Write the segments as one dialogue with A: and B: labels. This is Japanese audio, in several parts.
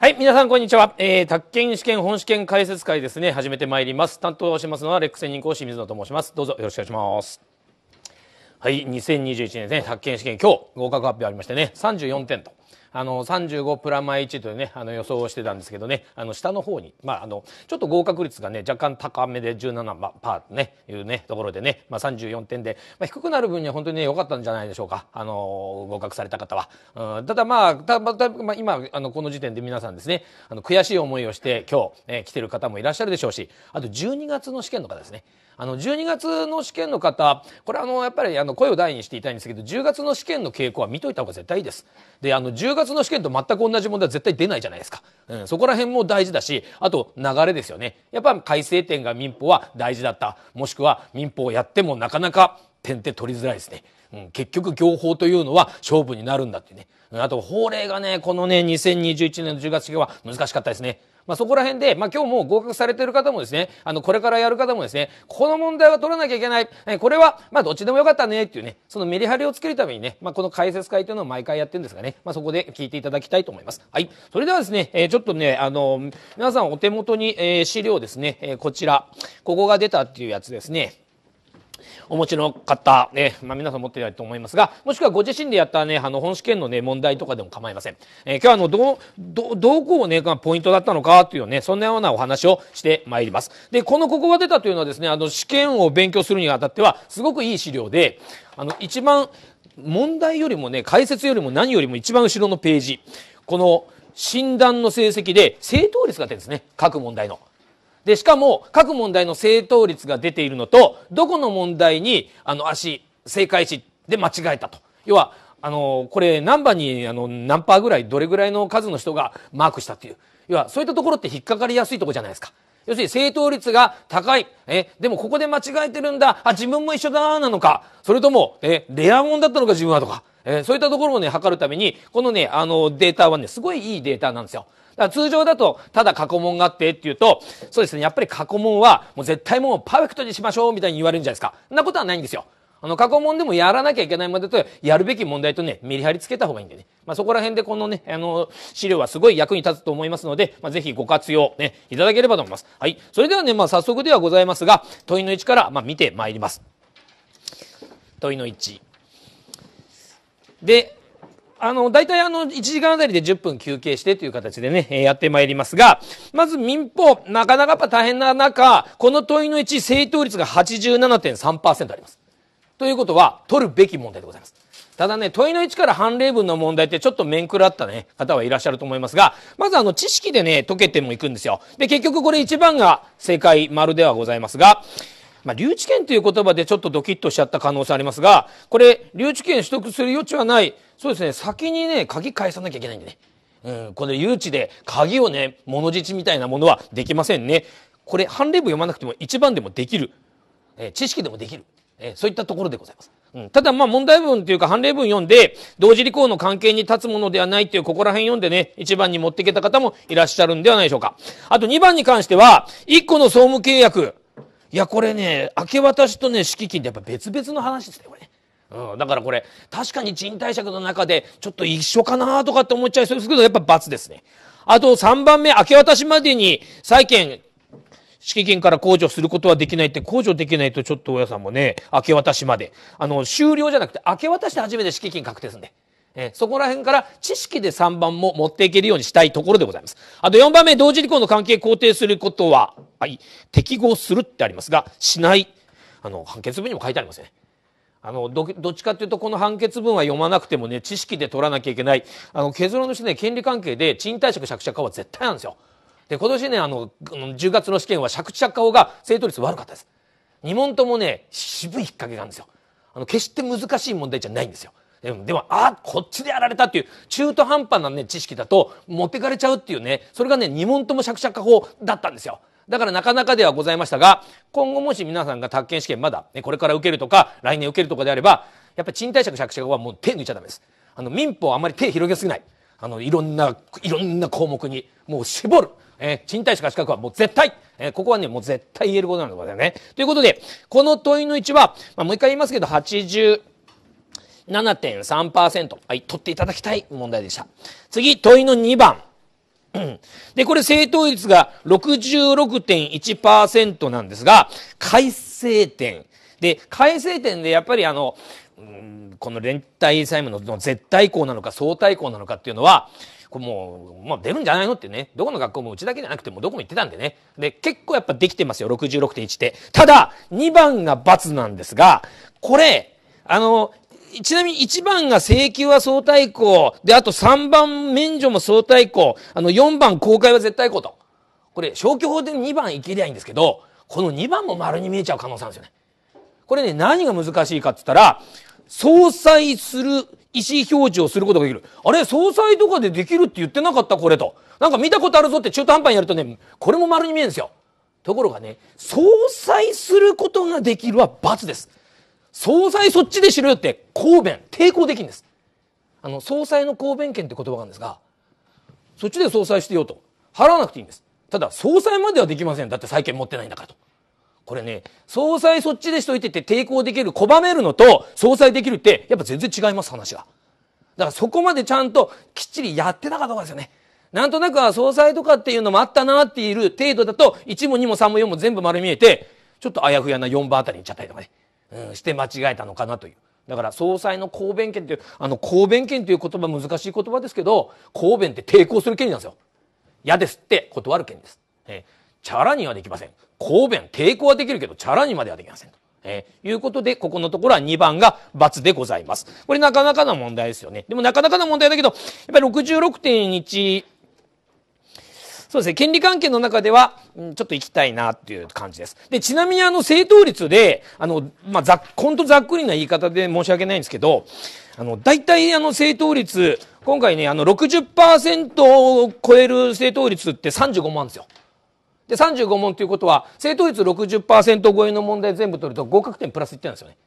A: はい、皆さんこんにちは。えー、宅建試験本試験解説会ですね、始めてまいります。担当しますのは、レック専任講師水野と申します。どうぞよろしくお願いします。はい、2021年ね、宅建試験、今日合格発表ありましてね、34点と。あの35プラマ1というねあの予想をしてたんですけどねあの下の方に、まあ、あのちょっと合格率がね若干高めで17パーと、ね、いうねところでね、まあ、34点で、まあ、低くなる分には本当にね良かったんじゃないでしょうかあの合格された方は。うん、ただまあた、まあ、まあ、今あのこの時点で皆さんですねあの悔しい思いをして今日、え来てる方もいらっしゃるでしょうしあと12月の試験の方ですねあの12月の試験の方これあのやっぱりあの声を大にしていたいんですけど10月の試験の傾向は見といた方が絶対いいです。であの10月の試験と全く同じ問題は絶対出ないじゃないですか、うん、そこら辺も大事だしあと流れですよねやっぱ改正点が民法は大事だったもしくは民法をやってもなかなか点って取りづらいですね。うん、結局業法というのは勝負になるんだってね。あと法令がね、このね、2021年の10月期は難しかったですね。まあ、そこら辺で、まあ、今日も合格されてる方もですね、あの、これからやる方もですね、この問題は取らなきゃいけない。えこれは、まあ、どっちでもよかったねっていうね、そのメリハリをつけるためにね、まあ、この解説会というのを毎回やってるんですがね、まあ、そこで聞いていただきたいと思います。はい。それではですね、えー、ちょっとね、あの、皆さんお手元に、えー、資料ですね、えー、こちら、ここが出たっていうやつですね。お持ちの方、ね、まあ、皆さん持っていいと思いますが、もしくはご自身でやったね、あの、本試験のね、問題とかでも構いません。えー、今日はあの、どう、ど、どこをね、ポイントだったのかというね、そんなようなお話をしてまいります。で、このここが出たというのはですね、あの、試験を勉強するにあたっては、すごくいい資料で、あの、一番、問題よりもね、解説よりも何よりも一番後ろのページ。この、診断の成績で正答率が出るんですね。各問題の。で、しかも、各問題の正答率が出ているのと、どこの問題に、あの、足、正解しで間違えたと。要は、あの、これ何番に、あの、何パーぐらい、どれぐらいの数の人がマークしたっていう。要は、そういったところって引っかかりやすいとこじゃないですか。要するに正答率が高い。え、でもここで間違えてるんだ。あ、自分も一緒だなのか。それとも、え、レアもんだったのか自分はとか。えー、そういったところをね、測るために、このね、あの、データはね、すごいいいデータなんですよ。から通常だと、ただ過去問があってっていうと、そうですね、やっぱり過去問は、もう絶対もうパーフェクトにしましょうみたいに言われるんじゃないですか。そんなことはないんですよ。あの、過去問でもやらなきゃいけないまでと、やるべき問題とね、メリハリつけた方がいいんでね。まあ、そこら辺でこのね、あの、資料はすごい役に立つと思いますので、まあ、ぜひご活用ね、いただければと思います。はい。それではね、まあ、早速ではございますが、問いの1から、まあ、見てまいります。問いの1。で、あの、大体あの、1時間あたりで10分休憩してという形でね、やってまいりますが、まず民法、なかなかやっぱ大変な中、この問いの1、正答率が87.3%あります。ということは、取るべき問題でございます。ただね、問いの1から判例文の問題ってちょっと面食らったね、方はいらっしゃると思いますが、まずあの知識でね、解けてもいくんですよ。で、結局これ1番が正解丸ではございますが、まあ、留置権という言葉でちょっとドキッとしちゃった可能性ありますが、これ、留置権取得する余地はない。そうですね、先にね、鍵返さなきゃいけないんでね。うん、この誘致で鍵をね、物質みたいなものはできませんね。これ、判例文読まなくても一番でもできる。えー、知識でもできる。えー、そういったところでございます。うん、ただまあ問題文というか判例文読んで、同時履行の関係に立つものではないというここら辺読んでね、一番に持っていけた方もいらっしゃるんではないでしょうか。あと二番に関しては、一個の総務契約、いやこれね明け渡しとね敷金ってやっぱ別々の話ですねこれね。うん、だからこれ確かに賃貸借の中でちょっと一緒かなとかって思っちゃいそうですけどやっぱ罰ですね。あと3番目明け渡しまでに債権敷金から控除することはできないって控除できないとちょっと親さんもね明け渡しまであの終了じゃなくて明け渡して初めて敷金確定すんで、えそこら辺から知識で3番も持っていけるようにしたいところでございます。あと4番目、同時離婚の関係肯定することは、はい、適合するってありますが、しない。あの、判決文にも書いてありますね。あのどっちかというとこの判決文は読まなくてもね知識で取らなきゃいけないあの結論としてね権利関係で賃貸借借借家は絶対なんですよで今年ねあの10月の試験は借地借家法が正答率悪かったです2問ともね渋い引っ掛けがあるんですよあの決して難しい問題じゃないんですよでも、でもあこっちでやられたっていう中途半端なね、知識だと持ってかれちゃうっていうね、それがね、2問ともシャクシャク法だったんですよ。だからなかなかではございましたが、今後もし皆さんが宅建試験まだ、ね、これから受けるとか、来年受けるとかであれば、やっぱり賃貸借借借はもう手抜いちゃダメです。あの、民法あまり手広げすぎない。あの、いろんな、いろんな項目に、もう絞る。えー、賃貸借資格はもう絶対、えー、ここはね、もう絶対言えることなんでございますね。ということで、この問いの1は、まあ、もう一回言いますけど、80、7.3%。はい、取っていただきたい問題でした。次、問いの2番。で、これ正答率が66.1%なんですが、改正点。で、改正点でやっぱりあの、この連帯債務の絶対項なのか相対項なのかっていうのは、これもう、まあ、出るんじゃないのってね、どこの学校もうちだけじゃなくてもうどこも行ってたんでね。で、結構やっぱできてますよ、66.1って。ただ、2番が×なんですが、これ、あの、ちなみに1番が請求は相対項。で、あと3番免除も相対項。あの4番公開は絶対項と。これ消去法で2番いけりゃいいんですけど、この2番も丸に見えちゃう可能性なんですよね。これね、何が難しいかって言ったら、相殺する意思表示をすることができる。あれ、総裁とかでできるって言ってなかったこれと。なんか見たことあるぞって中途半端にやるとね、これも丸に見えるんですよ。ところがね、相殺することができるは罰です。総裁そっちでしろよって答弁、抵抗できるんです。あの、総裁の公弁権って言葉があるんですが、そっちで総裁してよと。払わなくていいんです。ただ、総裁まではできません。だって債権持ってないんだからと。これね、総裁そっちでしといてって抵抗できる、拒めるのと、総裁できるって、やっぱ全然違います、話が。だからそこまでちゃんときっちりやってたかどうかですよね。なんとなくは総裁とかっていうのもあったなっていう程度だと、1も2も3も4も全部丸見えて、ちょっとあやふやな4番あたりにいっちゃったりとかね。うん、して間違えたのかなという。だから総裁の公弁権という、あの公弁権という言葉難しい言葉ですけど、公弁って抵抗する権利なんですよ。嫌ですって断る権利です。えー、チャラにはできません。公弁、抵抗はできるけど、チャラにまではできません。えー、いうことで、ここのところは2番が罰でございます。これなかなかな問題ですよね。でもなかなかな問題だけど、やっぱり66.1そうですね、権利関係の中では、うん、ちょっと行きたいなっていう感じです。で、ちなみにあの、正当率で、あの、まあ、ざっ、ほんとざっくりな言い方で申し訳ないんですけど、あの、大体あの、正当率、今回ね、あの60、を超える正当率って35万ですよ。で、35問ということは、正答率60%超えの問題全部取ると合格点プラス1点なんですよね。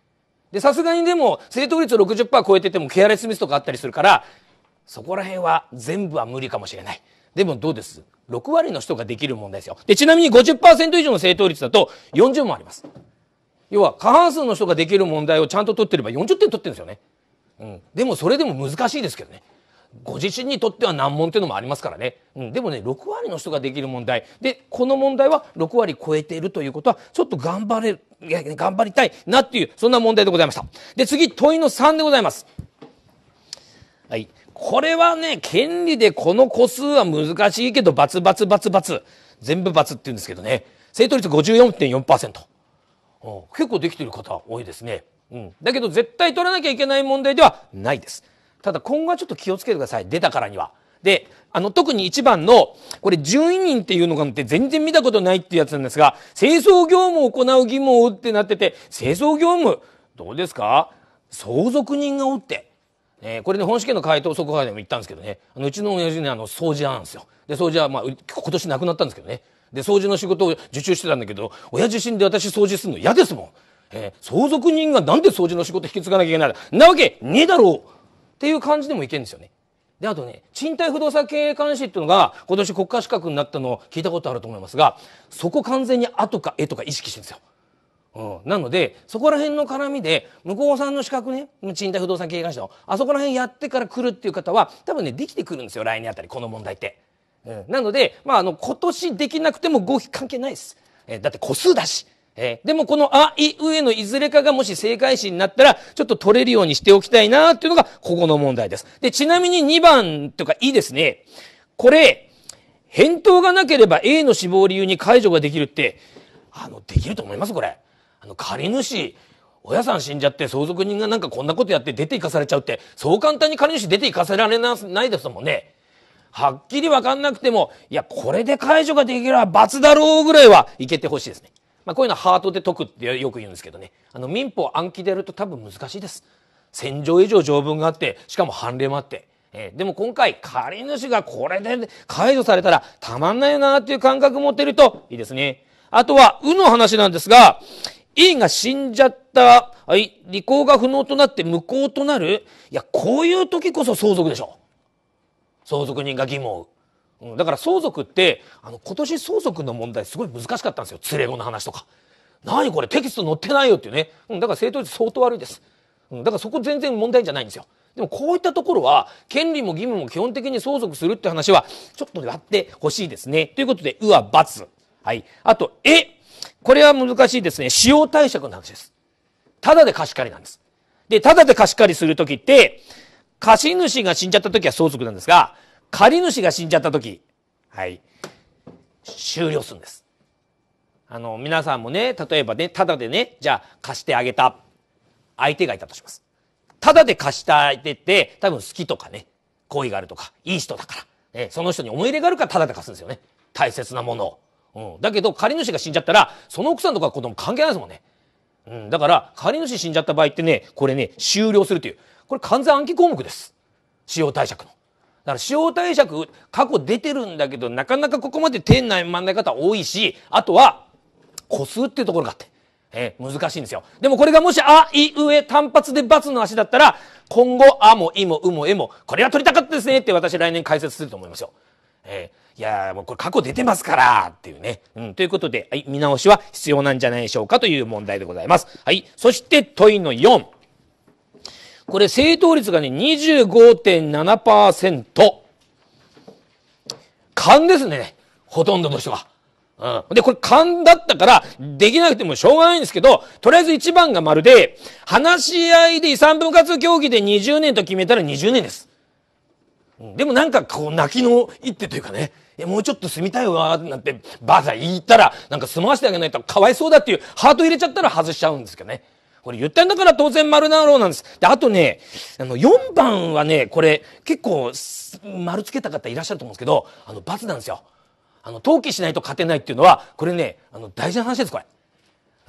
A: で、さすがにでも、正答率60%超えててもケアレスミスとかあったりするから、そこら辺は全部は無理かもしれない。でもどうです6割の人ができる問題ですよ。で、ちなみに50%以上の正答率だと40もあります。要は、過半数の人ができる問題をちゃんと取ってれば40点取ってるんですよね。うん。でも、それでも難しいですけどね。ご自身にとっては難問っていうのもありますからね。うん、でもね、6割の人ができる問題。で、この問題は6割超えているということは、ちょっと頑張れる、いや、頑張りたいなっていう、そんな問題でございました。で、次、問いの3でございます。はい。これはね、権利でこの個数は難しいけど、バツバツバツバツ。全部バツって言うんですけどね。正答率54.4%。結構できてる方多いですね。うん。だけど絶対取らなきゃいけない問題ではないです。ただ今後はちょっと気をつけてください。出たからには。で、あの、特に一番の、これ、順位人っていうのがって全然見たことないっていうやつなんですが、清掃業務を行う義務を負ってなってて、清掃業務、どうですか相続人がおって、えこれね、本試験の回答速報でも言ったんですけどね、あのうちの親父ね、あの、掃除屋なんですよ。で、掃除は、まあ、今年亡くなったんですけどね。で、掃除の仕事を受注してたんだけど、親父死んで私掃除するの嫌ですもん。えー、相続人がなんで掃除の仕事引き継がなきゃいけないんなわけねえだろうっていう感じでもいけんですよね。で、あとね、賃貸不動産経営監視っていうのが、今年国家資格になったのを聞いたことあると思いますが、そこ完全に後か絵とか意識してるんですよ。うん、なので、そこら辺の絡みで、向こうさんの資格ね、賃貸不動産経営会社の、あそこら辺やってから来るっていう方は、多分ね、できてくるんですよ、来年あたり、この問題って。うん、なので、まあ、あの、今年できなくても合否関係ないです。えー、だって個数だし。えー、でもこのあ、い、うえのいずれかがもし正解詞になったら、ちょっと取れるようにしておきたいなっていうのが、ここの問題です。で、ちなみに2番とかいいですね。これ、返答がなければ A の死亡理由に解除ができるって、あの、できると思いますこれ。あの、借り主、親さん死んじゃって相続人がなんかこんなことやって出て行かされちゃうって、そう簡単に借り主出て行かせられなないですもんね。はっきりわかんなくても、いや、これで解除ができれば罰だろうぐらいはいけてほしいですね。まあ、こういうのはハートで解くってよく言うんですけどね。あの、民法暗記でやると多分難しいです。1000条以上条文があって、しかも判例もあって。えー、でも今回、借り主がこれで解除されたらたまんないなっていう感覚持ってるといいですね。あとは、うの話なんですが、A が死んじゃった、はい、履行が不能となって無効となる、いや、こういう時こそ相続でしょ。相続人が義務をう。ん、だから相続って、あの、今年相続の問題すごい難しかったんですよ。連れ子の話とか。何これテキスト載ってないよっていうね。うん、だから正当率相当悪いです。うん、だからそこ全然問題じゃないんですよ。でもこういったところは、権利も義務も基本的に相続するって話は、ちょっとやってほしいですね。ということで、うは×。はい。あと、えこれは難しいですね。使用貸借の話です。ただで貸し借りなんです。で、ただで貸し借りするときって、貸主が死んじゃったときは相続なんですが、借主が死んじゃったとき、はい、終了するんです。あの、皆さんもね、例えばね、ただでね、じゃあ貸してあげた相手がいたとします。ただで貸した相手って、多分好きとかね、好意があるとか、いい人だから、ね、その人に思い入れがあるからただで貸すんですよね。大切なものを。うん、だけど借り主が死んじゃったらその奥さんとか子供関係ないですもんね、うん、だから借り主死んじゃった場合ってねこれね終了するというこれ完全暗記項目です使用貸借の。だから使用貸借過去出てるんだけどなかなかここまで店内回んない方多いしあとは個数っていうところがあって。え難しいんですよ。でもこれがもし、あ、い、うえ、単発で×の足だったら、今後、あも、いも、うも、えも、これは取りたかったですねって私来年解説すると思いますよ。えー、いやもうこれ過去出てますからっていうね。うん、ということで、はい、見直しは必要なんじゃないでしょうかという問題でございます。はい、そして問いの4。これ正答率がね、25.7%。勘ですね。ほとんどの人は。うん。で、これ勘だったから、できなくてもしょうがないんですけど、とりあえず1番が丸で、話し合いで遺産分割協議で20年と決めたら20年です。でもなんかこう泣きの一手というかね、で、もうちょっと住みたいわ、なんて、バカ言ったら、なんか住まわせてあげないとかわいそうだっていう、ハート入れちゃったら外しちゃうんですけどね。これ言ったんだから当然丸だろうなんです。で、あとね、あの、4番はね、これ、結構、丸つけた方いらっしゃると思うんですけど、あの、罰なんですよ。あの、登記しないと勝てないっていうのは、これね、あの、大事な話です、これ。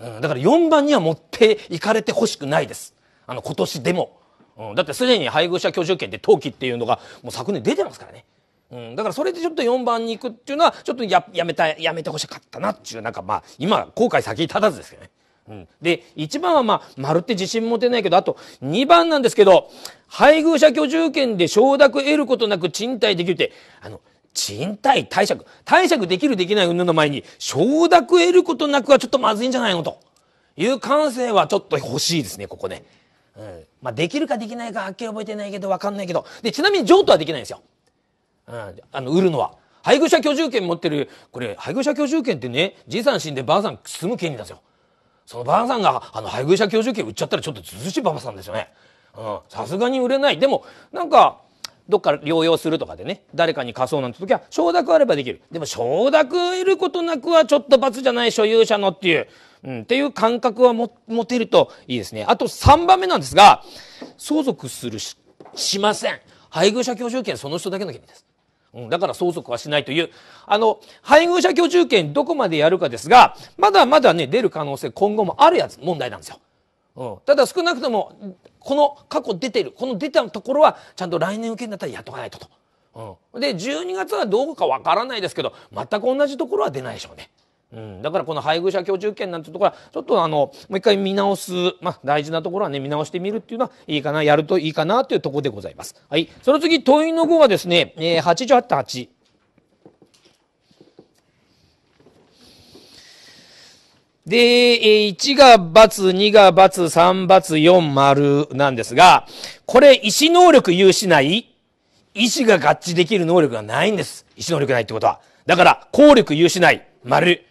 A: うん、だから4番には持っていかれてほしくないです。あの、今年でも。うん、だってすでに配偶者居住権で登記っていうのが、もう昨年出てますからね。うん、だからそれでちょっと4番に行くっていうのはちょっとややめたやめてほしかったなっていうなんかまあ今後悔先立たずですけどね。うん、で1番はまあ丸って自信持てないけどあと2番なんですけど配偶者居住権で承諾得ることなく賃貸できるってあの賃貸貸借貸借できるできない云々の前に承諾得ることなくはちょっとまずいんじゃないのという感性はちょっと欲しいですねここね、うんまあ、できるかできないかはっきり覚えてないけど分かんないけどでちなみに譲渡はできないんですようん、あの売るのは。配偶者居住権持ってる、これ、配偶者居住権ってね、じいさん死んでばあさん住む権利だぞですよ。そのばあさんが、あの、配偶者居住権売っちゃったらちょっとずずしいばばさんですよね。うん、さすがに売れない。でも、なんか、どっか療養するとかでね、誰かに貸そうなんて時は、承諾あればできる。でも、承諾得ることなくはちょっと罰じゃない所有者のっていう、うん、っていう感覚はも、持てるといいですね。あと3番目なんですが、相続するし、しません。配偶者居住権その人だけの権利です。うん、だから相続はしないという、あの、配偶者居住権どこまでやるかですが、まだまだね、出る可能性今後もあるやつ、問題なんですよ。うん、ただ少なくとも、この過去出てる、この出たところは、ちゃんと来年受けになったらやっとかないとと。うん、で、12月はどうかわからないですけど、全く同じところは出ないでしょうね。うん、だからこの配偶者居住権なんてところはちょっとあのもう一回見直す、まあ、大事なところはね見直してみるっていうのはいいかなやるといいかなというところでございます。はい、その次問いの5はですね、えー、88対8。で、え1が×、2が×、3×、4丸なんですが、これ、意思能力有しない意思が合致できる能力がないんです。意思能力ないってことは。だから、効力有しない丸。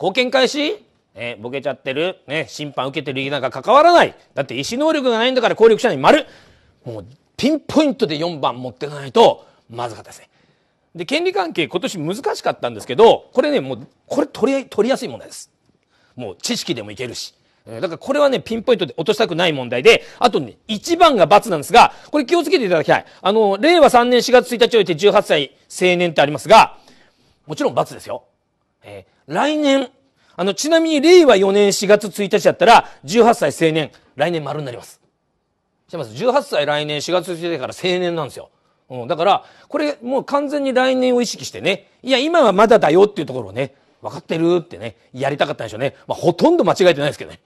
A: 貢献開始ね、ボケちゃってる、ね、審判受けてるなんか関わらない。だって意思能力がないんだから効力者に丸。もうピンポイントで4番持ってかないとまずかったですね。で、権利関係今年難しかったんですけど、これね、もう、これ取り、取りやすい問題です。もう知識でもいけるし。だからこれはね、ピンポイントで落としたくない問題で、あとね、1番が罰なんですが、これ気をつけていただきたい。あの、令和3年4月1日をおいて18歳青年ってありますが、もちろん罰ですよ。えー、来年、あの、ちなみに令和4年4月1日だったら、18歳成年、来年丸になります。してます。18歳来年4月1日だから成年なんですよ。うん、だから、これもう完全に来年を意識してね、いや、今はまだだよっていうところをね、分かってるってね、やりたかったんでしょうね。まあ、ほとんど間違えてないですけどね。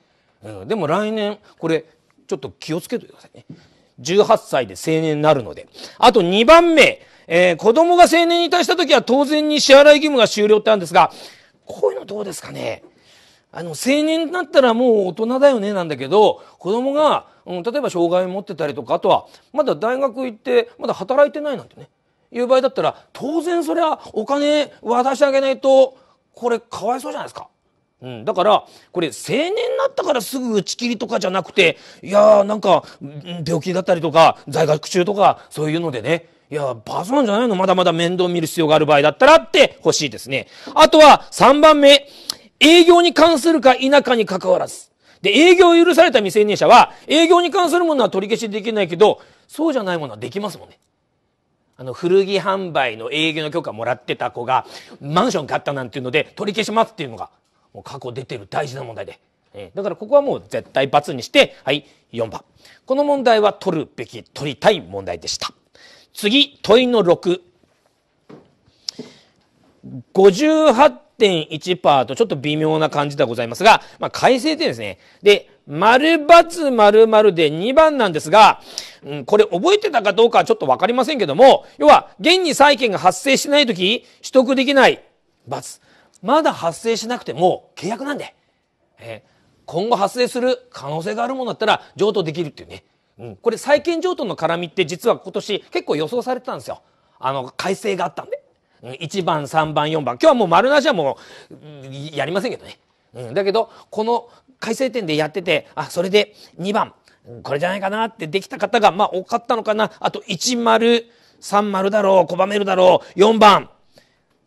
A: うん、でも来年、これ、ちょっと気をつけてくださいね。18歳で成年になるので。あと2番目、えー、子供が成年に達した時は当然に支払い義務が終了ってあるんですが、こういうのどうですかねあの、成年になったらもう大人だよねなんだけど、子供が、うん、例えば障害を持ってたりとか、あとは、まだ大学行って、まだ働いてないなんてね、いう場合だったら、当然それはお金渡してあげないと、これかわいそうじゃないですか。うん、だから、これ、成年になったからすぐ打ち切りとかじゃなくて、いやー、なんか、病気だったりとか、在学中とか、そういうのでね、いや、バズなんじゃないのまだまだ面倒見る必要がある場合だったらって欲しいですね。あとは3番目。営業に関するか否かに関わらず。で、営業を許された未成年者は、営業に関するものは取り消しできないけど、そうじゃないものはできますもんね。あの、古着販売の営業の許可もらってた子が、マンション買ったなんていうので、取り消しますっていうのが、もう過去出てる大事な問題で。えだからここはもう絶対罰にして、はい、4番。この問題は取るべき、取りたい問題でした。次、問いの6。58.1%とちょっと微妙な感じではございますが、まあ、改正点ですね。で、丸×丸丸で2番なんですが、うん、これ覚えてたかどうかはちょっとわかりませんけども、要は、現に債権が発生しないとき、取得できない×。まだ発生しなくても契約なんで、えー、今後発生する可能性があるものだったら譲渡できるっていうね。うん、これ債権譲渡の絡みって実は今年結構予想されてたんですよあの改正があったんで、うん、1番3番4番今日はもう丸なしはもう、うん、やりませんけどね、うん、だけどこの改正点でやっててあそれで2番これじゃないかなってできた方がまあ多かったのかなあと1030だろう拒めるだろう4番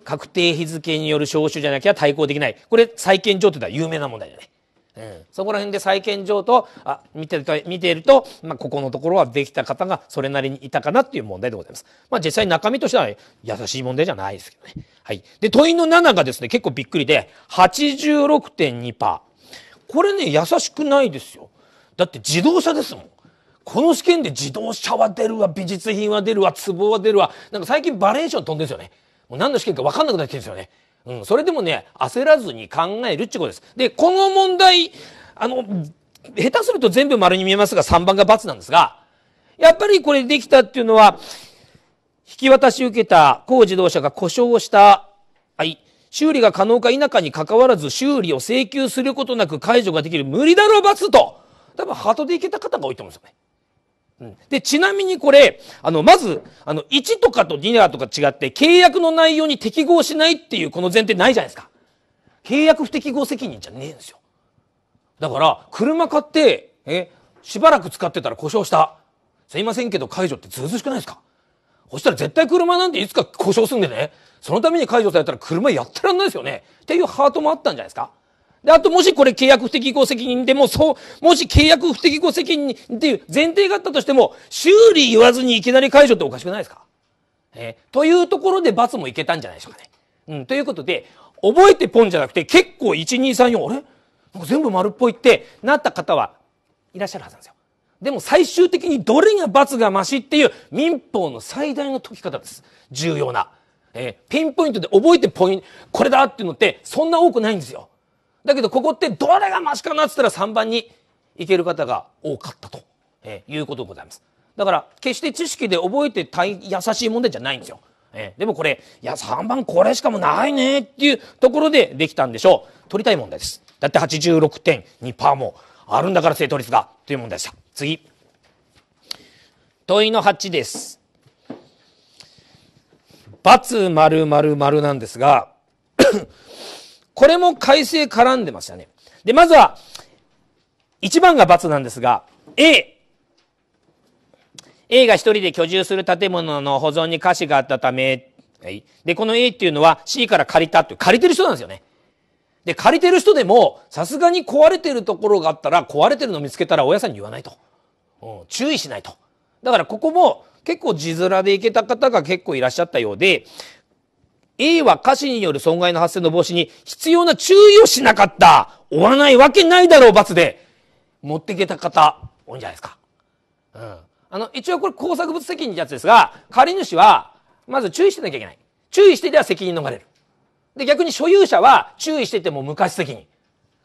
A: 確定日付による招集じゃなきゃ対抗できないこれ債権譲渡では有名な問題だねえー、そこら辺で債権上とあ見てると見ていると、まあ、ここのところはできた方がそれなりにいたかなっていう問題でございます。まあ、実際中身としては優しい問題じゃないですけどね。はい、で問いの7がですね結構びっくりで86.2%。これね優しくないですよ。だって自動車ですもん。この試験で自動車は出るわ美術品は出るわ壺は出るわなんか最近バリエーション飛んでるんですよね。もう何の試験か分かんなくなってきてるんですよね。うん、それでもね、焦らずに考えるってことです。で、この問題、あの、下手すると全部丸に見えますが、3番が×なんですが、やっぱりこれできたっていうのは、引き渡し受けた工自動車が故障をした、はい、修理が可能か否かに関わらず修理を請求することなく解除ができる無理だろう罰と、多分ハートでいけた方が多いと思うんですよね。うん、で、ちなみにこれ、あの、まず、あの、1とかと2とか違って、契約の内容に適合しないっていうこの前提ないじゃないですか。契約不適合責任じゃねえんですよ。だから、車買って、え、しばらく使ってたら故障した。すいませんけど解除ってずうずしくないですかそしたら絶対車なんていつか故障すんでね、そのために解除されたら車やってらんないですよね。っていうハートもあったんじゃないですかで、あともしこれ契約不適合責任でもそう、もし契約不適合責任っていう前提があったとしても、修理言わずにいきなり解除っておかしくないですかえー、というところで罰もいけたんじゃないでしょうかね。うん、ということで、覚えてポンじゃなくて結構1234、あれなんか全部丸っぽいってなった方はいらっしゃるはずなんですよ。でも最終的にどれが罰がましっていう民法の最大の解き方です。重要な。えー、ピンポイントで覚えてポイント、これだっていうのってそんな多くないんですよ。だけどここってどれがマシかなっつったら3番に行ける方が多かったと、えー、いうことでございます。だから決して知識で覚えてたい優しい問題じゃないんですよ。えー、でもこれ、いや、3番これしかもないねっていうところでできたんでしょう。取りたい問題です。だって86.2%もあるんだから正答率がという問題でした。次。問いの8です。×○○なんですがこれも改正絡んでましたね。で、まずは、1番が×なんですが、A。A が一人で居住する建物の保存に瑕疵があったため、はい。で、この A っていうのは C から借りたっていう、借りてる人なんですよね。で、借りてる人でも、さすがに壊れてるところがあったら、壊れてるの見つけたら親さんに言わないと。うん、注意しないと。だからここも結構字面でいけた方が結構いらっしゃったようで、A は歌詞による損害の発生の防止に必要な注意をしなかった。追わないわけないだろう、罰で。持っていけた方、多いんじゃないですか。うん。あの、一応これ工作物責任ってやつですが、借り主は、まず注意してなきゃいけない。注意していては責任逃れる。で、逆に所有者は注意してても昔責任。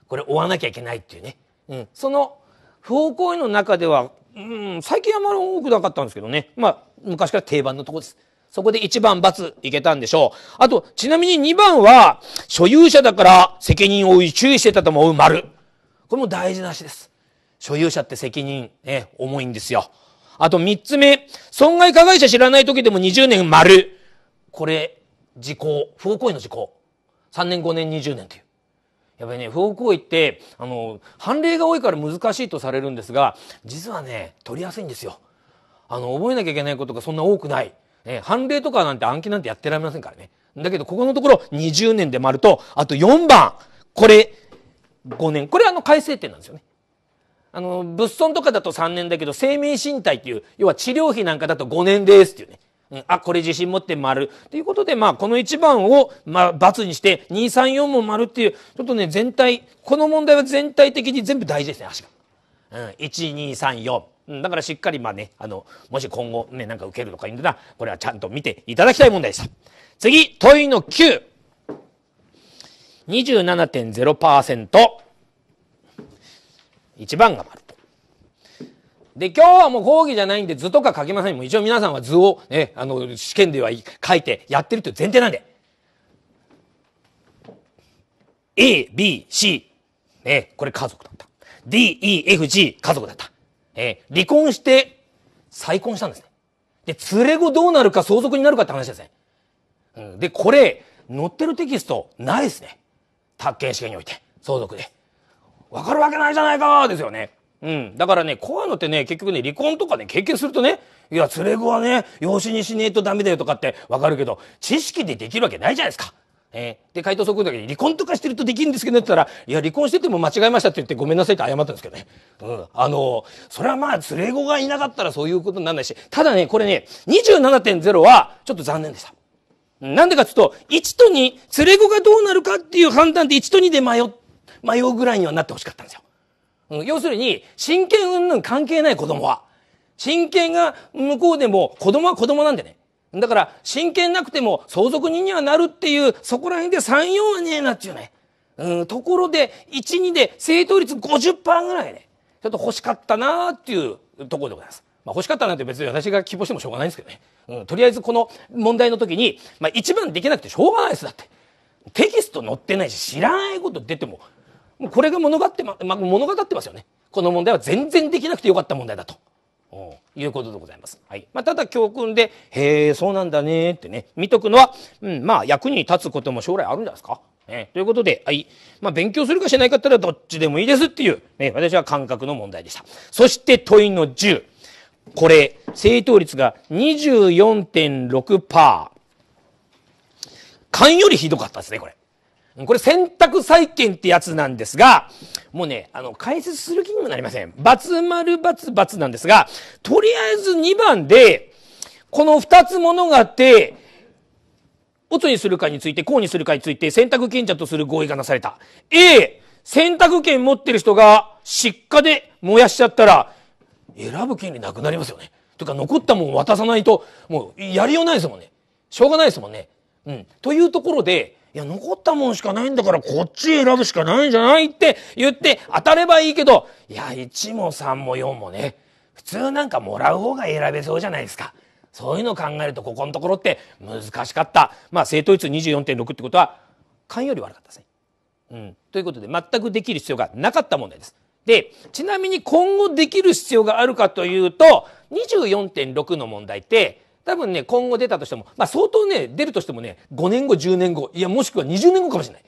A: これ追わなきゃいけないっていうね。うん。その、不法行為の中では、うん、最近あまり多くなかったんですけどね。まあ、昔から定番のとこです。そこで1番×いけたんでしょう。あと、ちなみに2番は、所有者だから責任をい注意してたと思う丸。これも大事な話です。所有者って責任、ね、重いんですよ。あと3つ目、損害加害者知らない時でも20年丸。これ、時効、不法行為の時効。3年、5年、20年という。やっぱりね、不法行為って、あの、判例が多いから難しいとされるんですが、実はね、取りやすいんですよ。あの、覚えなきゃいけないことがそんな多くない。え判例とかなんて暗記なんてやってられませんからね。だけど、ここのところ20年で丸と、あと4番。これ、5年。これあの改正点なんですよね。あの、物損とかだと3年だけど、生命身体っていう、要は治療費なんかだと5年ですっていうね。うん、あ、これ自信持って丸。ということで、まあ、この1番を、まあ、罰にして、2、3、4も丸っていう、ちょっとね、全体、この問題は全体的に全部大事ですね、足が。うん、1、2、3、4。うん、だからしっかりまあね、あの、もし今後ね、なんか受けるとかいうんだら、これはちゃんと見ていただきたい問題でした。次、問いの9。27.0%。一番が丸。で、今日はもう講義じゃないんで図とか書けません。もう一応皆さんは図をね、あの、試験では書いてやってるという前提なんで。A, B, C。ね、これ家族だった。D, E, F, G、家族だった。えー、離婚して再婚したんですね。で、連れ子どうなるか相続になるかって話ですね。うん、で、これ、載ってるテキストないですね。宅建試験において、相続で。わかるわけないじゃないかですよね。うん。だからね、こういうのってね、結局ね、離婚とかね、経験するとね、いや、連れ子はね、養子にしねえとダメだよとかってわかるけど、知識でできるわけないじゃないですか。えー、で回答速度で離婚とかしてるとできるんですけどって言ったら「いや離婚してても間違えました」って言って「ごめんなさい」って謝ったんですけどね、うん、あのそれはまあ連れ子がいなかったらそういうことにならないしただねこれね27.0はちょっと残念でした。なんでかっていうと1と2連れ子がどうなるかっていう判断で1と2で迷迷うぐらいにはなってほしかったんですよ。うん、要するに親権云々関係ない子供は親権が向こうでも子供は子供なんでねだから、真剣なくても相続人にはなるっていう、そこら辺で3、4はねえなっちゅうね。うん、ところで、1、2で正答率50%ぐらいね。ちょっと欲しかったなーっていうところでございます。まあ、欲しかったなんて別に私が希望してもしょうがないんですけどね。うん、とりあえずこの問題の時に、まあ一番できなくてしょうがないです、だって。テキスト載ってないし、知らないこと出ても、もうこれが物語って、ま、あ物語ってますよね。この問題は全然できなくてよかった問題だと。いうことでございます。はいまあ、ただ教訓で「へえそうなんだね」ってね見とくのは、うん、まあ役に立つことも将来あるんじゃないですか。ね、ということで、はいまあ、勉強するかしないかったらどっちでもいいですっていう、ね、私は感覚の問題でした。そして問いの10。これ、正答率が24.6%。勘よりひどかったですね、これ。これ選択債権ってやつなんですが、もうね、あの、解説する気にもなりません。×丸××なんですが、とりあえず2番で、この2つものがあって、音にするかについて、こうにするかについて、選択権者とする合意がなされた。A、選択権持ってる人が失火で燃やしちゃったら、選ぶ権利なくなりますよね。というか、残ったもん渡さないと、もうやりようないですもんね。しょうがないですもんね。うん。というところで、いや、残ったもんしかないんだから、こっち選ぶしかないんじゃないって言って、当たればいいけど、いや、1も3も4もね、普通なんかもらう方が選べそうじゃないですか。そういうのを考えると、ここのところって難しかった。まあ、正答率24.6ってことは、勘より悪かったですね。うん。ということで、全くできる必要がなかった問題です。で、ちなみに今後できる必要があるかというと、24.6の問題って、多分ね、今後出たとしても、まあ相当ね、出るとしてもね、5年後、10年後、いや、もしくは20年後かもしれない。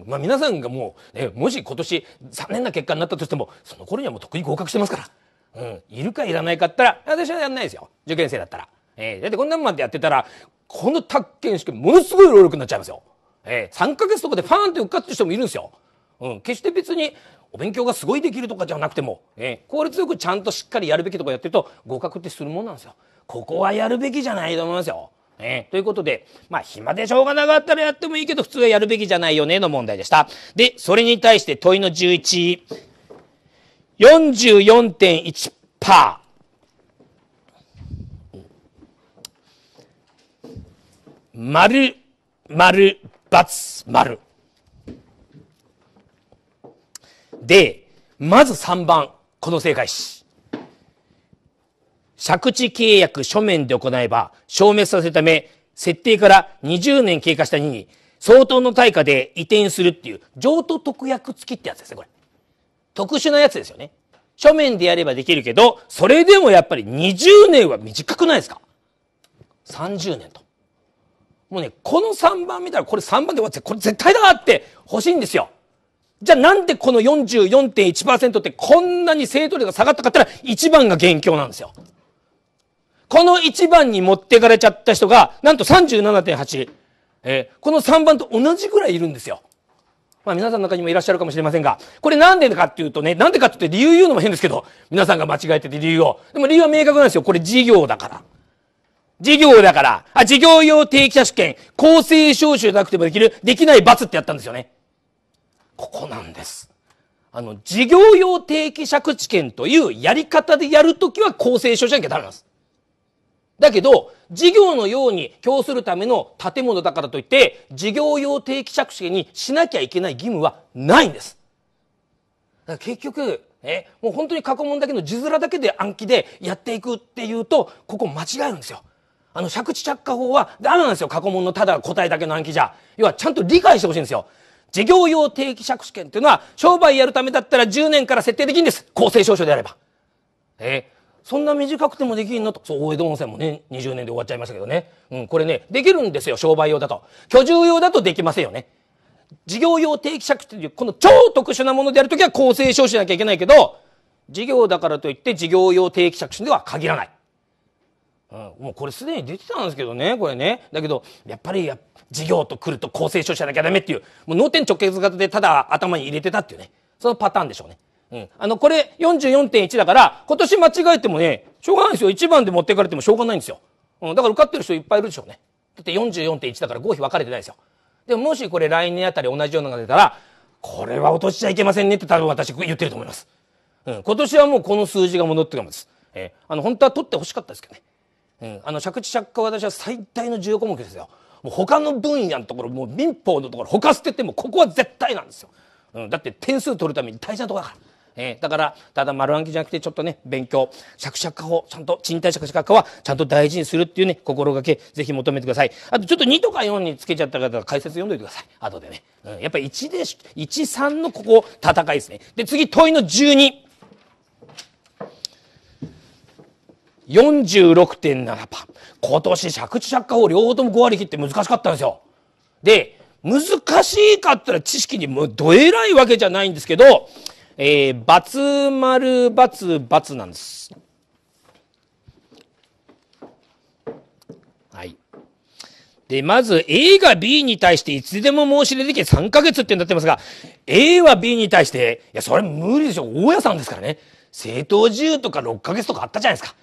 A: うん、まあ皆さんがもう、ね、もし今年残念な結果になったとしても、その頃にはもう得意に合格してますから。うん、いるかいらないかったら、私はやんないですよ。受験生だったら。えー、だってこんなんまでやってたら、この宅建試験ものすごい労力になっちゃいますよ。えー、3ヶ月とかでファーンって受かってる人もいるんですよ。うん、決して別にお勉強がすごいできるとかじゃなくても、えー、効率よくちゃんとしっかりやるべきとかやってると合格ってするもんなんですよ。ここはやるべきじゃないと思いますよ。えということで、まあ、暇でしょうがなかったらやってもいいけど、普通はやるべきじゃないよね、の問題でした。で、それに対して問いの11、44.1%。丸、丸、×、丸。で、まず3番、この正解詞。借地契約書面で行えば消滅させるため、設定から20年経過した日に相当の対価で移転するっていう譲渡特約付きってやつですね、これ。特殊なやつですよね。書面でやればできるけど、それでもやっぱり20年は短くないですか ?30 年と。もうね、この3番見たらこれ3番で終わって、これ絶対だって欲しいんですよ。じゃあなんでこの44.1%ってこんなに正答率が下がったかったら1番が元凶なんですよ。この1番に持ってかれちゃった人が、なんと37.8。えー、この3番と同じぐらいいるんですよ。まあ皆さんの中にもいらっしゃるかもしれませんが、これなんでかっていうとね、なんでかって言って理由言うのも変ですけど、皆さんが間違えてて理由を。でも理由は明確なんですよ。これ事業だから。事業だから。あ、事業用定期者試験、公正証書じゃなくてもできる、できない罰ってやったんですよね。ここなんです。あの、事業用定期借地権というやり方でやるときは公正証書じゃなきゃダメなんです。だけど、事業のように供するための建物だからといって、事業用定期借権にしなきゃいけない義務はないんです。だから結局、え、もう本当に過去問だけの字面だけで暗記でやっていくっていうと、ここ間違えるんですよ。あの、借地着火法はダメなんですよ。過去問のただ答えだけの暗記じゃ。要はちゃんと理解してほしいんですよ。事業用定期借地権っていうのは、商売やるためだったら10年から設定できるんです。公正証書であれば。えーそんな短くてもできんのと。そう、大江戸温泉もね、20年で終わっちゃいましたけどね。うん、これね、できるんですよ、商売用だと。居住用だとできませんよね。事業用定期借地という、この超特殊なものであるときは公正証しなきゃいけないけど、事業だからといって事業用定期借地では限らない。うん、もうこれすでに出てたんですけどね、これね。だけど、やっぱり事業と来ると公正証しなきゃダメっていう、もう脳天直結型でただ頭に入れてたっていうね、そのパターンでしょうね。うん。あの、これ44.1だから、今年間違えてもね、しょうがないんですよ。1番で持ってかれてもしょうがないんですよ。うん。だから受かってる人いっぱいいるでしょうね。だって44.1だから合否分かれてないですよ。でももしこれ来年あたり同じようなのが出たら、これは落としちゃいけませんねって多分私言ってると思います。うん。今年はもうこの数字が戻ってきます。えー、あの、本当は取ってほしかったですけどね。うん。あの、借地借家私は最大の重要項目ですよ。もう他の分野のところ、もう民法のところ、他捨ててもここは絶対なんですよ。うん。だって点数取るために大事なところだから。えー、だからただ丸暗記じゃなくてちょっとね勉強しゃくしゃく化法、ちゃんと賃貸借ャクシはちゃんと大事にするっていうね心がけぜひ求めてくださいあとちょっと2とか4につけちゃった方は解説読んどいてください後でね、うん、やっぱり1で13のここ戦いですねで次問いの12 46.7%。今年、借地借家法両方とも5割切って難しかったんですよ。で、難しいかったら知識にもどえらいわけじゃないんですけど、えー、バツ丸バツバツなんです。はい。で、まず A が B に対していつでも申し出でき3ヶ月ってなってますが、A は B に対して、いや、それ無理でしょ。大家さんですからね。正当自由とか6ヶ月とかあったじゃないですか。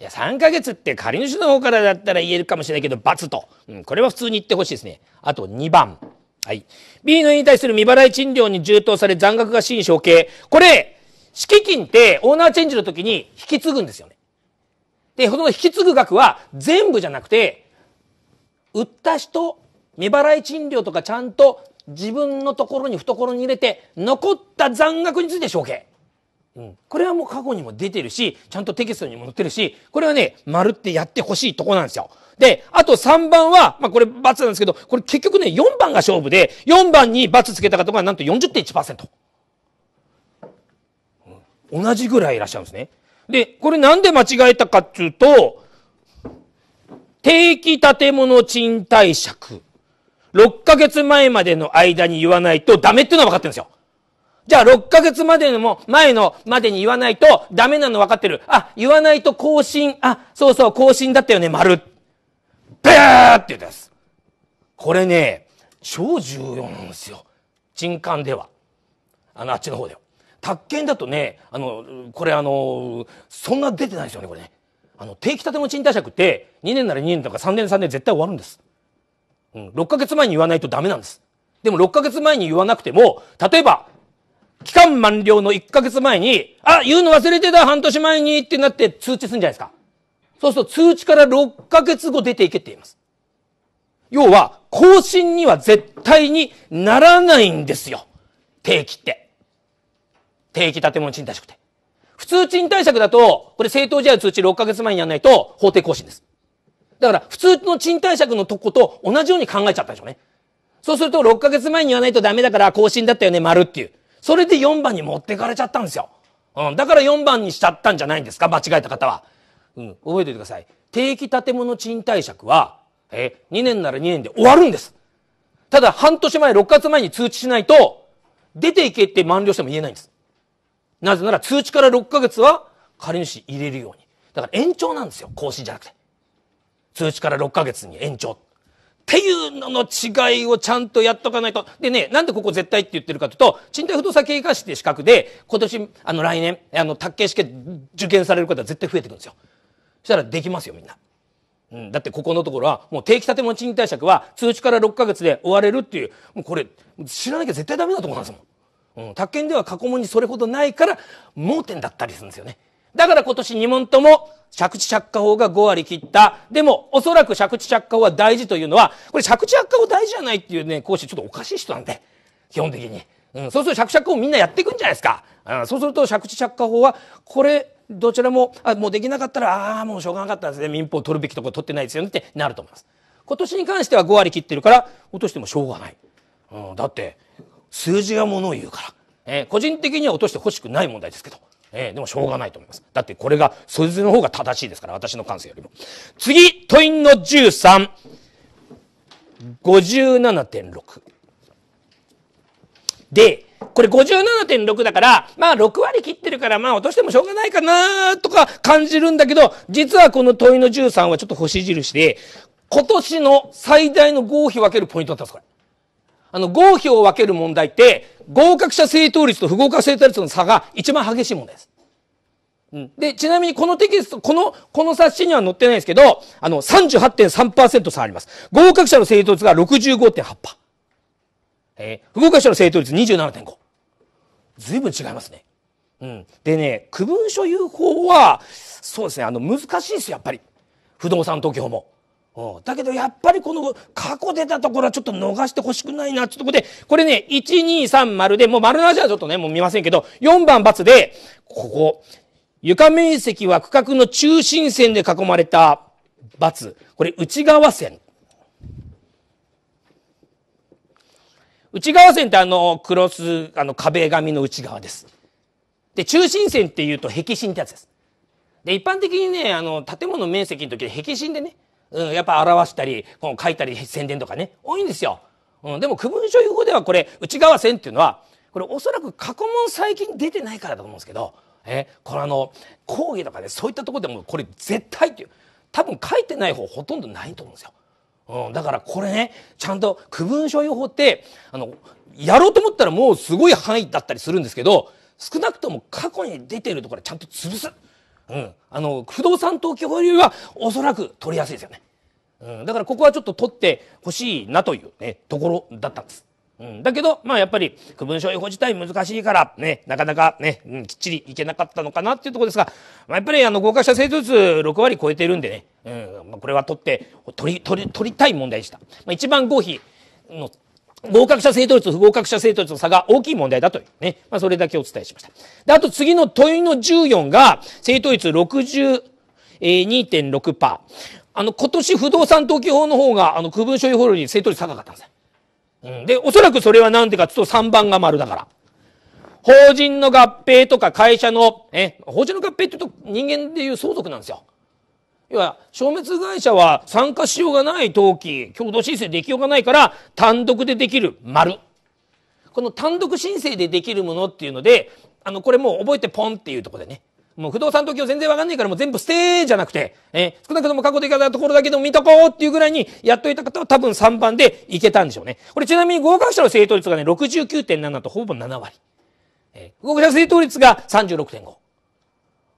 A: いや、3ヶ月って借り主の方からだったら言えるかもしれないけど、×と。うん、これは普通に言ってほしいですね。あと2番。はい。B のに対する未払い賃料に充当され残額が新承継。これ、敷金ってオーナーチェンジの時に引き継ぐんですよね。で、その引き継ぐ額は全部じゃなくて、売った人、未払い賃料とかちゃんと自分のところに懐に入れて、残った残額について承継。うん、これはもう過去にも出てるし、ちゃんとテキストにも載ってるし、これはね、丸ってやってほしいとこなんですよ。で、あと3番は、まあ、これ罰なんですけど、これ結局ね、4番が勝負で、4番に罰つけた方がなんと40.1%。同じぐらいいらっしゃるんですね。で、これなんで間違えたかっていうと、定期建物賃貸借。6ヶ月前までの間に言わないとダメっていうのは分かってるんですよ。じゃあ6ヶ月までのも、前のまでに言わないとダメなの分かってる。あ、言わないと更新。あ、そうそう、更新だったよね、丸。ベーって出す。これね、超重要なんですよ。人艦では。あの、あっちの方では。宅建だとね、あの、これあの、そんな出てないですよね、これね。あの、定期建物賃貸借って、2年なら2年とか3年3年絶対終わるんです。うん、6ヶ月前に言わないとダメなんです。でも6ヶ月前に言わなくても、例えば、期間満了の1ヶ月前に、あ、言うの忘れてた、半年前にってなって通知するんじゃないですか。そうすると通知から6ヶ月後出ていけって言います。要は、更新には絶対にならないんですよ。定期って。定期建物賃貸借って。普通賃貸借だと、これ正当試合通知6ヶ月前にやらないと法定更新です。だから、普通の賃貸借のとこと同じように考えちゃったでしょうね。そうすると、6ヶ月前に言わないとダメだから更新だったよね、丸っていう。それで4番に持ってかれちゃったんですよ。うん。だから4番にしちゃったんじゃないんですか間違えた方は。うん、覚えておいてください。定期建物賃貸借は、え、2年なら2年で終わるんです。ただ、半年前、6月前に通知しないと、出ていけって満了しても言えないんです。なぜなら、通知から6ヶ月は、借り主入れるように。だから延長なんですよ。更新じゃなくて。通知から6ヶ月に延長。っていうのの違いをちゃんとやっとかないと。でね、なんでここ絶対って言ってるかというと、賃貸不動産経営科士って資格で、今年、あの来年、あの、宅建試験受験される方は絶対増えてくるんですよ。したらできますよ、みんな。うん、だってここのところはもう定期建物賃貸借は通知から6ヶ月で終われるっていうもうこれ知らなきゃ絶対ダメだと思いんですもん、うん、宅建では過去問にそれほどないから盲点だったりするんですよねだから今年2問とも借地借家法が5割切った。でも、おそらく借地借家法は大事というのは、これ借地借家法大事じゃないっていうね、講師ちょっとおかしい人なんで、基本的に。うん、そうすると借地借家法みんなやっていくんじゃないですか。うん、そうすると借地借家法は、これ、どちらもあもうできなかったらああもうしょうがなかったですね民法取るべきとこ取ってないですよねってなると思います。今年に関しては5割切ってるから落としてもしょうがない。うん、だって数字がものを言うから、えー、個人的には落としてほしくない問題ですけど。えー、でもしょうがないと思います。だってこれが、そいつの方が正しいですから、私の感性よりも。次、問いの13。57.6。で、これ57.6だから、まあ6割切ってるから、まあ落としてもしょうがないかなとか感じるんだけど、実はこの問いの13はちょっと星印で、今年の最大の合否分けるポイントだったんです、これ。あの、合否を分ける問題って、合格者正答率と不合格正答率の差が一番激しい問題です。うん、で、ちなみにこのテキスト、この、この冊子には載ってないですけど、あの、38.3%差あります。合格者の正答率が65.8%。えー、不合格者の正答率27.5。随分違いますね。うん、でね区分所有法はそうですねあの難しいですやっぱり不動産東京も。うん、だけどやっぱりこの過去出たところはちょっと逃してほしくないなちょっとこで、これね、1230で、もう丸の味はちょっとね、もう見ませんけど、4番×で、ここ、床面積は区画の中心線で囲まれた×。これ内側線。内側線ってあの、クロス、あの、壁紙の内側です。で、中心線っていうと壁心ってやつです。で、一般的にね、あの、建物面積の時は壁心でね、うん、やっぱ表したり、こう書いたり、宣伝とかね、多いんですよ。うん、でも区分所有法ではこれ、内側線っていうのは、これおそらく過去問最近出てないからだと思うんですけど、え、これあの、講義とかね、そういったとこでもこれ絶対っていう、多分書いてない方ほとんどないと思うんですよ。うん、だからこれね、ちゃんと区分所有法って、あの、やろうと思ったらもうすごい範囲だったりするんですけど、少なくとも過去に出てるところはちゃんと潰す。うん。あの、不動産登記保よはおそらく取りやすいですよね。うん。だからここはちょっと取ってほしいなというね、ところだったんです。うん、だけど、まあやっぱり区分所有法自体難しいから、ね、なかなかね、うん、きっちりいけなかったのかなっていうところですが、まあ、やっぱりあの合格者生徒率6割超えてるんでね、うんまあ、これは取って、取り、取り、取りたい問題でした。まあ、一番合否の合格者生徒率、不合格者生徒率の差が大きい問題だというね。まあ、それだけお伝えしました。で、あと次の問いの14が、生徒率62.6%。あの、今年不動産登記法の方が、あの、区分所有法より生徒率高かったんですうん、で、おそらくそれは何でかって言うと3番が丸だから。法人の合併とか会社の、え、法人の合併って言うと人間でいう相続なんですよ。要は、消滅会社は参加しようがない登記、共同申請できようがないから、単独でできる丸。この単独申請でできるものっていうので、あの、これもう覚えてポンっていうとこでね。もう不動産東京全然わかんないからもう全部捨てじゃなくて、えー、少なくとも過去でいかたところだけでも見とこうっていうぐらいにやっといた方は多分3番でいけたんでしょうね。これちなみに合格者の正答率がね、69.7とほぼ7割。えー、合格者正答率が36.5。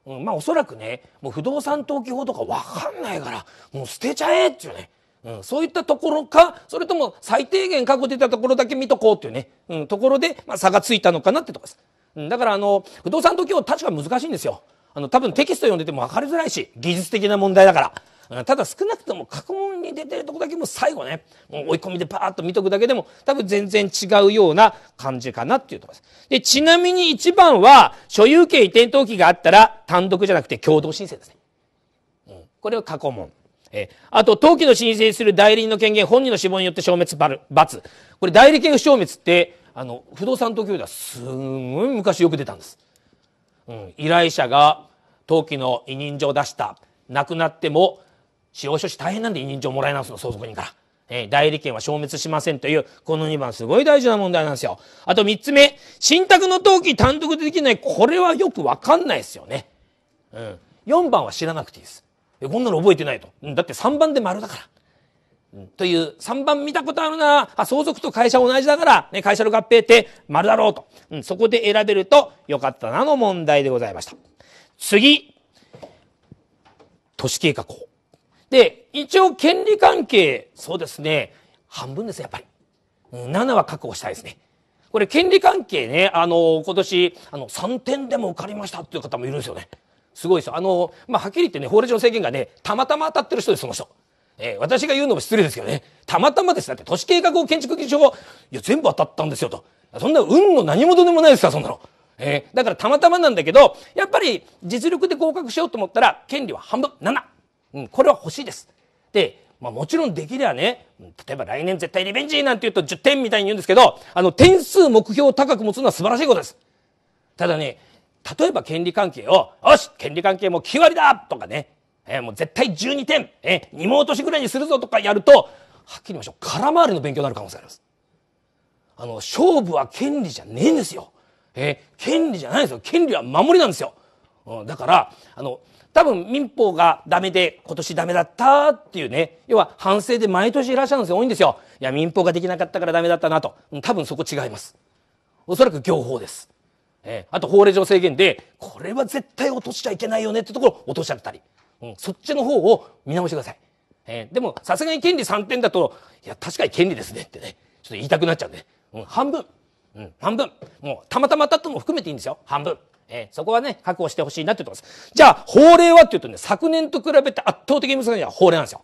A: うん、まあおそらくね、もう不動産登記法とかわかんないから、もう捨てちゃえっていうね。うん、そういったところか、それとも最低限過去出たところだけ見とこうっていうね、うん、ところで、まあ、差がついたのかなってとこです。うん、だからあの、不動産登記法確か難しいんですよ。あの、多分テキスト読んでても分かりづらいし、技術的な問題だから。ただ少なくとも過去問に出てるとこだけも最後ね、もう追い込みでパーッと見とくだけでも多分全然違うような感じかなっていうところです。で、ちなみに一番は所有権移転登記があったら単独じゃなくて共同申請ですね。うん。これは過去問。えあと、登記の申請する代理人の権限、本人の死亡によって消滅、罰。これ代理権不消滅って、あの、不動産登記ではすんごい昔よく出たんです。うん、依頼者が登記の委任状を出した亡くなっても司法書士大変なんで委任状もらえ直すの相続人から。えー、代理権は消滅しませんという、この2番すごい大事な問題なんですよ。あと3つ目、信託の登記単独でできない、これはよくわかんないですよね。うん。4番は知らなくていいです。こんなの覚えてないと。だって3番で丸だから。という、3番見たことあるなあ、相続と会社同じだから、ね、会社の合併って丸だろうと。うん、そこで選べるとよかったなの問題でございました。次。都市計画法。で、一応権利関係、そうですね。半分です、やっぱり。7は確保したいですね。これ、権利関係ね、あの、今年、あの、3点でも受かりましたっていう方もいるんですよね。すごいですよ。あの、まあ、はっきり言ってね、法令上の制限がね、たまたま当たってる人です、その人。えー、私が言うのも失礼ですけどね、たまたまです。だって都市計画を建築基準法、いや、全部当たったんですよと。そんな運の何事でもないですから、そんなの。えー、だからたまたまなんだけど、やっぱり実力で合格しようと思ったら、権利は半分、7。うん、これは欲しいです。で、まあ、もちろんできればね、例えば来年絶対リベンジなんて言うと10点みたいに言うんですけど、あの、点数目標を高く持つのは素晴らしいことです。ただね、例えば権利関係を、よし権利関係も9割だとかね、えー、もう絶対12点、えー、2問落としぐらいにするぞとかやると、はっきり言いましょう。空回りの勉強になる可能性あります。あの、勝負は権利じゃねえんですよ。えー、権利じゃないですよ。権利は守りなんですよ。うん、だから、あの、多分民法がダメで今年ダメだったっていうね、要は反省で毎年いらっしゃるんですよ。多いんですよ。いや、民法ができなかったからダメだったなと。うん、多分そこ違います。おそらく行法です。えー、あと法令上制限で、これは絶対落としちゃいけないよねってところ落としちゃったり。うん、そっちの方を見直してください。えー、でも、さすがに権利3点だと、いや、確かに権利ですねってね、ちょっと言いたくなっちゃうんで、うん、半分、うん、半分、もう、たまたまたとも含めていいんですよ、半分。えー、そこはね、確保してほしいなって言ってます。じゃあ、法令はって言うとね、昨年と比べて圧倒的に難しいのは法令なんですよ。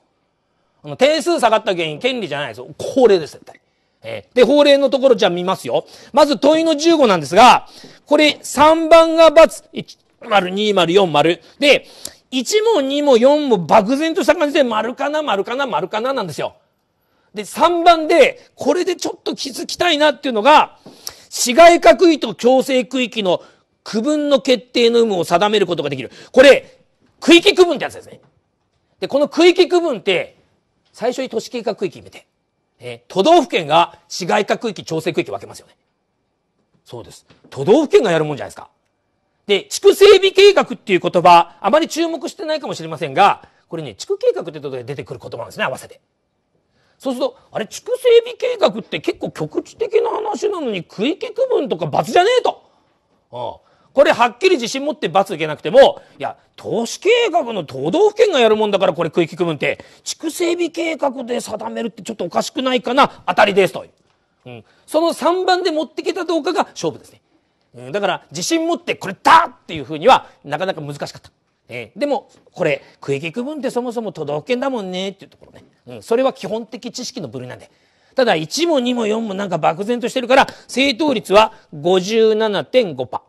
A: あの、定数下がった原因、権利じゃないですよ。法令です、絶対。えー、で、法令のところじゃあ見ますよ。まず問いの15なんですが、これ3番が×、1、0、2、0、4、0。で、1も2も4も漠然とした感じで丸かな、丸かな、丸かななんですよ。で、3番で、これでちょっと気づきたいなっていうのが、市街化区域と強制区域の区分の決定の有無を定めることができる。これ、区域区分ってやつですね。で、この区域区分って、最初に都市計画区域決めて、え都道府県が市街化区域、調整区域分けますよね。そうです。都道府県がやるもんじゃないですか。で、地区整備計画っていう言葉、あまり注目してないかもしれませんが、これね、地区計画ってことで出てくる言葉なんですね、合わせて。そうすると、あれ、地区整備計画って結構局地的な話なのに、区域区分とか罰じゃねえと。うん。これはっきり自信持って罰受けなくても、いや、都市計画の都道府県がやるもんだから、これ区域区分って、地区整備計画で定めるってちょっとおかしくないかな、当たりですという。うん。その3番で持ってきたどうかが勝負ですね。うん、だから自信持ってこれだっていうふうにはなかなか難しかった。えー、でもこれ区域区分ってそもそも都道府県だもんねっていうところね、うん、それは基本的知識の部類なんでただ1も2も4もなんか漠然としてるから正答率は57.5%。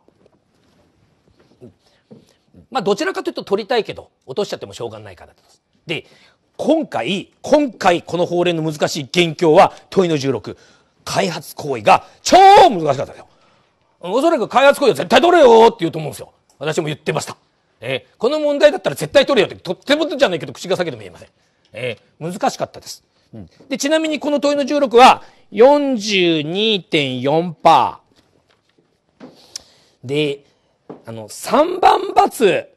A: まあどちらかというと取りたいけど落としちゃってもしょうがないからです。で今回今回この法令の難しい元凶は問いの16開発行為が超難しかったですよ。おそらく開発雇用絶対取れよって言うと思うんですよ。私も言ってました。えー、この問題だったら絶対取れよって、とってもじゃないけど口が裂けても言えません。えー、難しかったです。うん、で、ちなみにこの問いの16は42.4%。で、あの、3番罰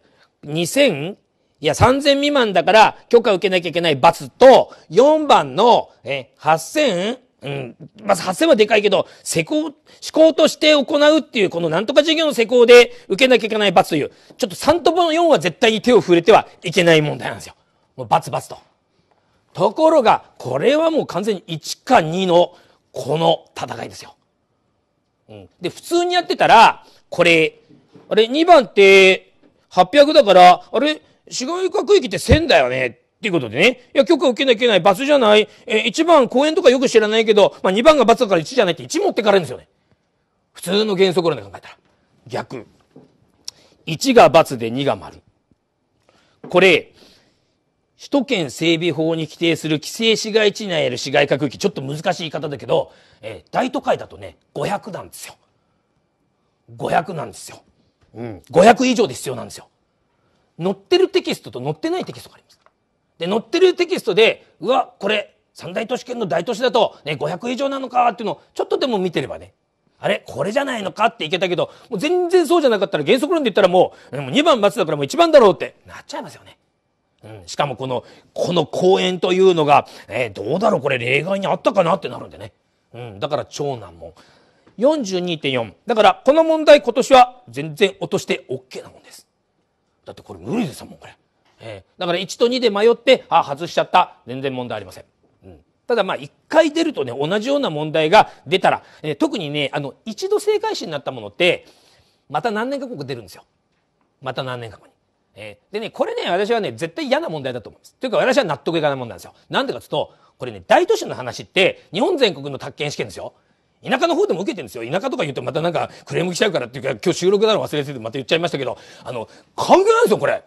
A: 2000、いや、3000未満だから許可受けなきゃいけない罰と、4番の、え、8000、うん、まず8000はでかいけど、施工、施工として行うっていう、このなんとか事業の施工で受けなきゃいけない罰という、ちょっと3と分の4は絶対に手を触れてはいけない問題なんですよ。もう罰罰と。ところが、これはもう完全に1か2の、この戦いですよ。うん。で、普通にやってたら、これ、あれ、2番って800だから、あれ、市街化区域って1000だよね。ていうことでね。いや、許可受けなきゃいけない。罰じゃない。えー、1番公園とかよく知らないけど、まあ、2番が罰だから1じゃないって1持ってかれるんですよね。普通の原則論で考えたら。逆。1が罰で2が丸。これ、首都圏整備法に規定する規制市街地内にある市街化区域、ちょっと難しい言い方だけど、えー、大都会だとね、500なんですよ。500なんですよ。うん。500以上で必要なんですよ。載ってるテキストと載ってないテキストがあります。で、載ってるテキストで、うわ、これ、三大都市圏の大都市だと、ね、500以上なのかっていうのを、ちょっとでも見てればね、あれこれじゃないのかっていけたけど、もう全然そうじゃなかったら原則論で言ったらもう、もう2番松だからもう1番だろうってなっちゃいますよね。うん、しかもこの、この公演というのが、えー、どうだろうこれ例外にあったかなってなるんでね。うん、だから長男も。42.4。だからこの問題今年は全然落として OK なもんです。だってこれ無理ですもん、これ。えー、だから1と2で迷ってあ外しちゃった全然問題ありません。うん、ただまあ1回出るとね同じような問題が出たら、えー、特にねあの一度正解しになったものってまた何年か後出るんですよ。また何年か後に。えー、でねこれね私はね絶対嫌な問題だと思うんです。というか私は納得いかない問題なんですよ。なんでかというとこれね大都市の話って日本全国の宅建試験ですよ。田舎の方でも受けてるんですよ。田舎とか言うとまたなんかクレーム来ちゃうからっていうか今日収録なの忘れててまた言っちゃいましたけどあの関係ないんですよこれ。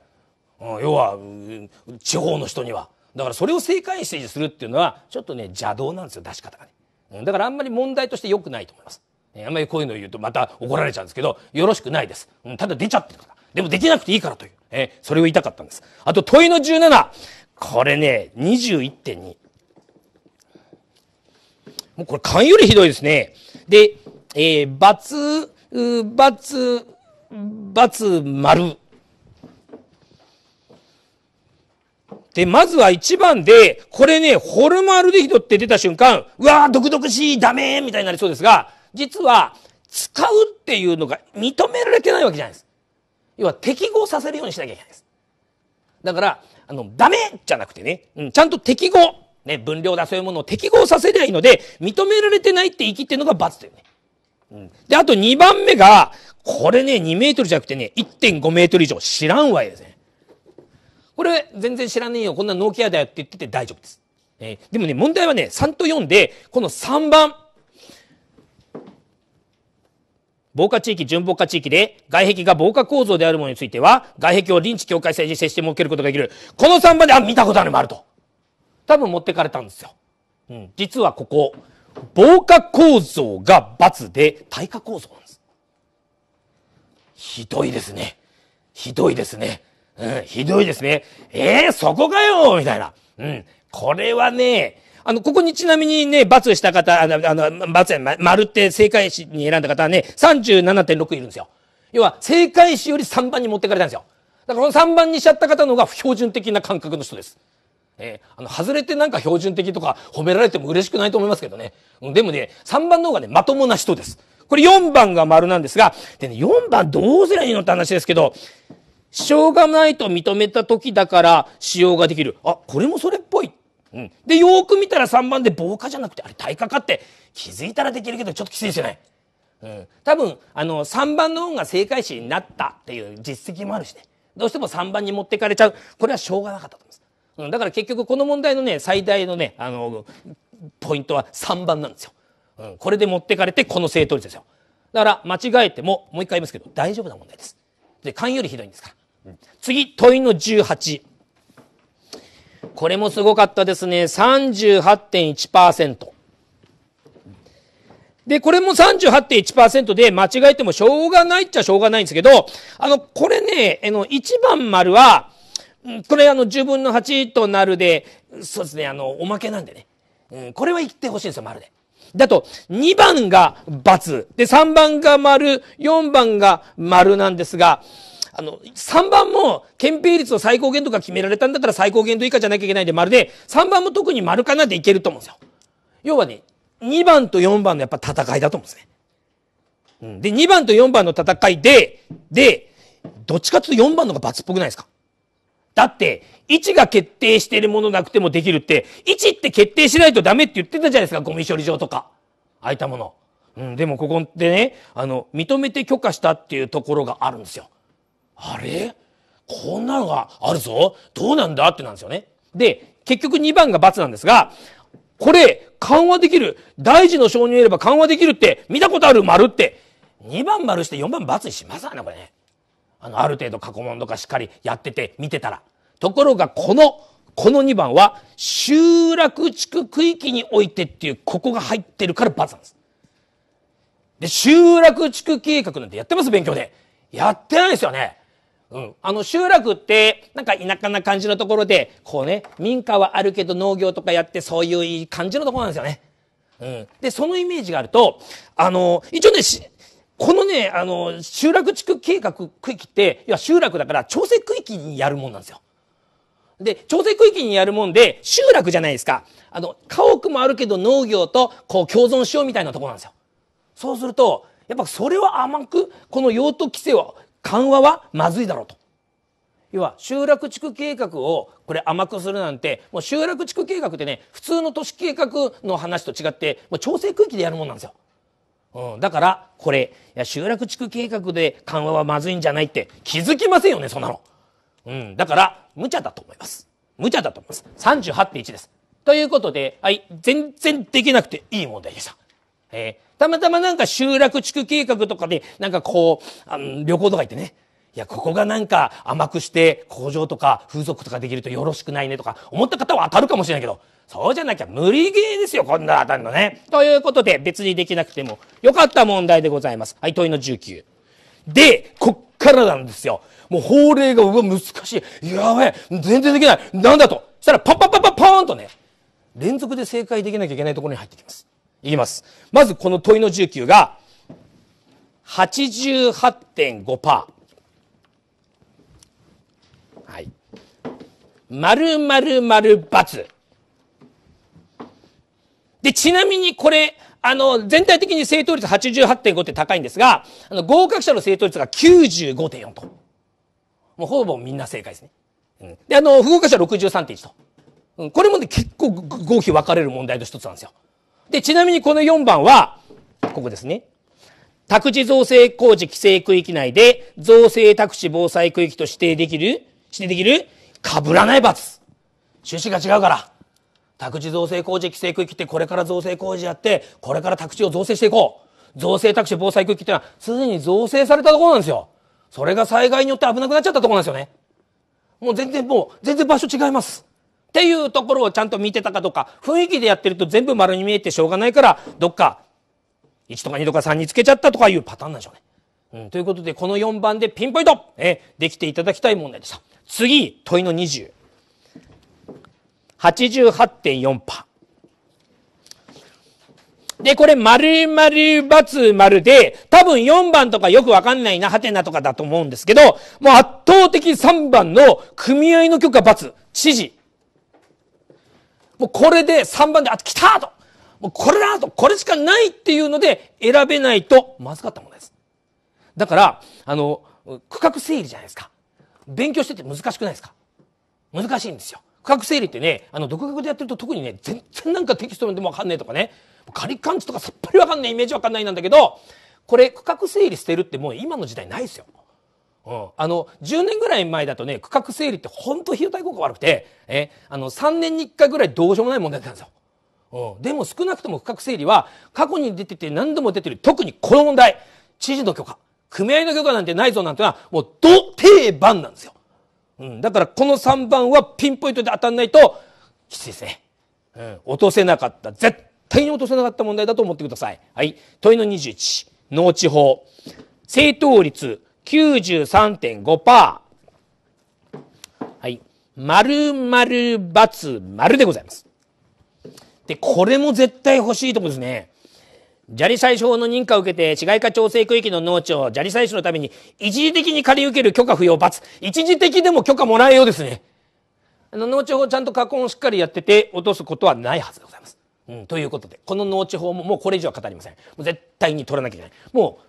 A: うん、要は、うん、地方の人には。だからそれを正解にしてするっていうのは、ちょっとね、邪道なんですよ、出し方がね。うん、だからあんまり問題として良くないと思います。えあんまりこういうのを言うとまた怒られちゃうんですけど、よろしくないです。うん、ただ出ちゃってるから。でもできなくていいからという。えー、それを言いたかったんです。あと問いの17。これね、21.2。もうこれ勘よりひどいですね。で、えー、×、×、×丸。で、まずは一番で、これね、ホルマルデヒドって出た瞬間、うわー、毒々しい、ダメーみたいになりそうですが、実は、使うっていうのが認められてないわけじゃないです。要は適合させるようにしなきゃいけないです。だから、あの、ダメじゃなくてね、うん、ちゃんと適合、ね、分量だそういうものを適合させりゃいいので、認められてないって言いってるのが罰だよね。うん、で、あと2番目が、これね、2メートルじゃなくてね、1.5メートル以上知らんわいですね。これ全然知らねえよ。こんなノーケアだよって言ってて大丈夫です。えー、でもね、問題はね、3と4で、この3番。防火地域、準防火地域で、外壁が防火構造であるものについては、外壁を臨時境界線に接して設けることができる。この3番で、あ、見たことあるもあると。多分持ってかれたんですよ。うん。実はここ、防火構造が×で、耐火構造なんです。ひどいですね。ひどいですね。うん、ひどいですね。ええー、そこかよみたいな。うん。これはね、あの、ここにちなみにね、罰した方、あの、あの罰や、丸って正解詞に選んだ方はね、37.6いるんですよ。要は、正解詞より3番に持ってかれたんですよ。だからこの3番にしちゃった方のが標準的な感覚の人です。えー、あの、外れてなんか標準的とか褒められても嬉しくないと思いますけどね。でもね、3番の方がね、まともな人です。これ4番が丸なんですが、でね、4番どうすりゃいいのって話ですけど、しょうがないと認めた時だから使用ができる。あ、これもそれっぽい。うん。で、よく見たら3番で防火じゃなくて、あれ耐価かって気づいたらできるけど、ちょっときついですよね。うん。多分、あの、3番の方が正解詞になったっていう実績もあるしね。どうしても3番に持ってかれちゃう。これはしょうがなかったと思います。うん。だから結局この問題のね、最大のね、あの、ポイントは3番なんですよ。うん。これで持ってかれて、この正答率ですよ。だから、間違えても、もう一回言いますけど、大丈夫な問題です。で、勘よりひどいんですから。次、問いの18。これもすごかったですね。38.1%。で、これも38.1%で間違えてもしょうがないっちゃしょうがないんですけど、あの、これね、あの、1番丸は、これあの、10分の8となるで、そうですね、あの、おまけなんでね。うん、これは言ってほしいんですよ、丸で。だと、2番が×。で、3番が丸、4番が丸なんですが、あの、3番も憲兵率の最高限度が決められたんだから最高限度以下じゃなきゃいけないんで、まるで、3番も特に丸かなでいけると思うんですよ。要はね、2番と4番のやっぱ戦いだと思うんですね。うん。で、2番と4番の戦いで、で、どっちかっていうと4番の方が罰っぽくないですかだって、位置が決定しているものなくてもできるって、位置って決定しないとダメって言ってたじゃないですか、ゴミ処理場とか。あいたもの。うん、でもここでね、あの、認めて許可したっていうところがあるんですよ。あれこんなのがあるぞどうなんだってなんですよね。で、結局2番が罰なんですが、これ、緩和できる。大事の承認を得れば緩和できるって、見たことある丸って、2番丸して4番罰にしますわね、これね。あの、ある程度過去問とかしっかりやってて、見てたら。ところが、この、この2番は、集落地区区域においてっていう、ここが入ってるから罰なんです。で、集落地区計画なんてやってます勉強で。やってないですよね。うん、あの集落ってなんか田舎な感じのところでこうね民家はあるけど農業とかやってそういう感じのところなんですよね。うん、でそのイメージがあるとあの一応ねこのねあの集落地区計画区域って要は集落だから調整区域にやるもんなんですよ。で、調整区域にやるもんで、集落じゃないですか。あの、家屋もあるけど農業と、こう、共存しようみたいなとこなんですよ。そうすると、やっぱそれは甘く、この用途規制を緩和はまずいだろうと。要は集落地区計画をこれ甘くするなんてもう集落地区計画ってね普通の都市計画の話と違ってもう調整区域でやるもんなんですよ。うん、だからこれいや集落地区計画で緩和はまずいんじゃないって気づきませんよねそんなの。うん、だから無茶だと思います。無茶だと思います。38.1です。ということで、はい、全然できなくていい問題でした。えーたまたまなんか集落地区計画とかで、なんかこう、あの旅行とか行ってね。いや、ここがなんか甘くして工場とか風俗とかできるとよろしくないねとか思った方は当たるかもしれないけど、そうじゃなきゃ無理ゲーですよ、こんな当たるのね。ということで、別にできなくてもよかった問題でございます。はい、問いの19。で、こっからなんですよ。もう法令が、うわ、難しい。やばい。全然できない。なんだと。そしたら、パッパッパッパッパーンとね、連続で正解できなきゃいけないところに入ってきます。言います。まずこの問いの19が88.5%。はい。〇〇〇×。で、ちなみにこれ、あの、全体的に正答率88.5って高いんですが、あの、合格者の正答率が95.4と。もうほぼみんな正解ですね。うん。で、あの、不合格者63.1と。うん。これもね、結構合否分かれる問題の一つなんですよ。で、ちなみにこの4番は、ここですね。宅地造成工事規制区域内で、造成宅地防災区域と指定できる、指定できる、被らない罰。趣旨が違うから。宅地造成工事規制区域ってこれから造成工事やって、これから宅地を造成していこう。造成宅地防災区域ってのは、すでに造成されたところなんですよ。それが災害によって危なくなっちゃったところなんですよね。もう全然もう、全然場所違います。っていうところをちゃんと見てたかどうか、雰囲気でやってると全部丸に見えてしょうがないから、どっか、1とか2とか3につけちゃったとかいうパターンなんでしょうね。うん、ということで、この4番でピンポイントえ、できていただきたい問題でした。次、問いの20。88.4%。で、これ、丸々×丸で、多分4番とかよくわかんないな、ハテナとかだと思うんですけど、もう圧倒的3番の組合の許可×、指示、もうこれで3番で、あ、来たともうこれだとこれしかないっていうので選べないとまずかったものです。だから、あの、区画整理じゃないですか。勉強してて難しくないですか難しいんですよ。区画整理ってね、あの、独学でやってると特にね、全然なんかテキストでもわかんないとかね、仮漢字とかさっぱりわかんないイメージわかんないなんだけど、これ区画整理してるってもう今の時代ないですよ。あの、10年ぐらい前だとね、区画整理ってほんと費用対効果悪くて、え、あの、3年に1回ぐらいどうしようもない問題だったんですよ。でも少なくとも区画整理は、過去に出てて何度も出てる、特にこの問題、知事の許可、組合の許可なんてないぞなんてのは、もう、ど定番なんですよ。うん。だからこの3番はピンポイントで当たんないと、きついですね。うん。落とせなかった。絶対に落とせなかった問題だと思ってください。はい。問いの21。農地法。正答率93.5%。はい。丸○バ丸でございます。で、これも絶対欲しいとこですね。砂利採取法の認可を受けて、市街化調整区域の農地を砂利採取のために、一時的に借り受ける許可不要罰。一時的でも許可もらえようですね。あの、農地法ちゃんと加工をしっかりやってて、落とすことはないはずでございます。うん、ということで、この農地法ももうこれ以上は語りません。もう絶対に取らなきゃいけない。もう、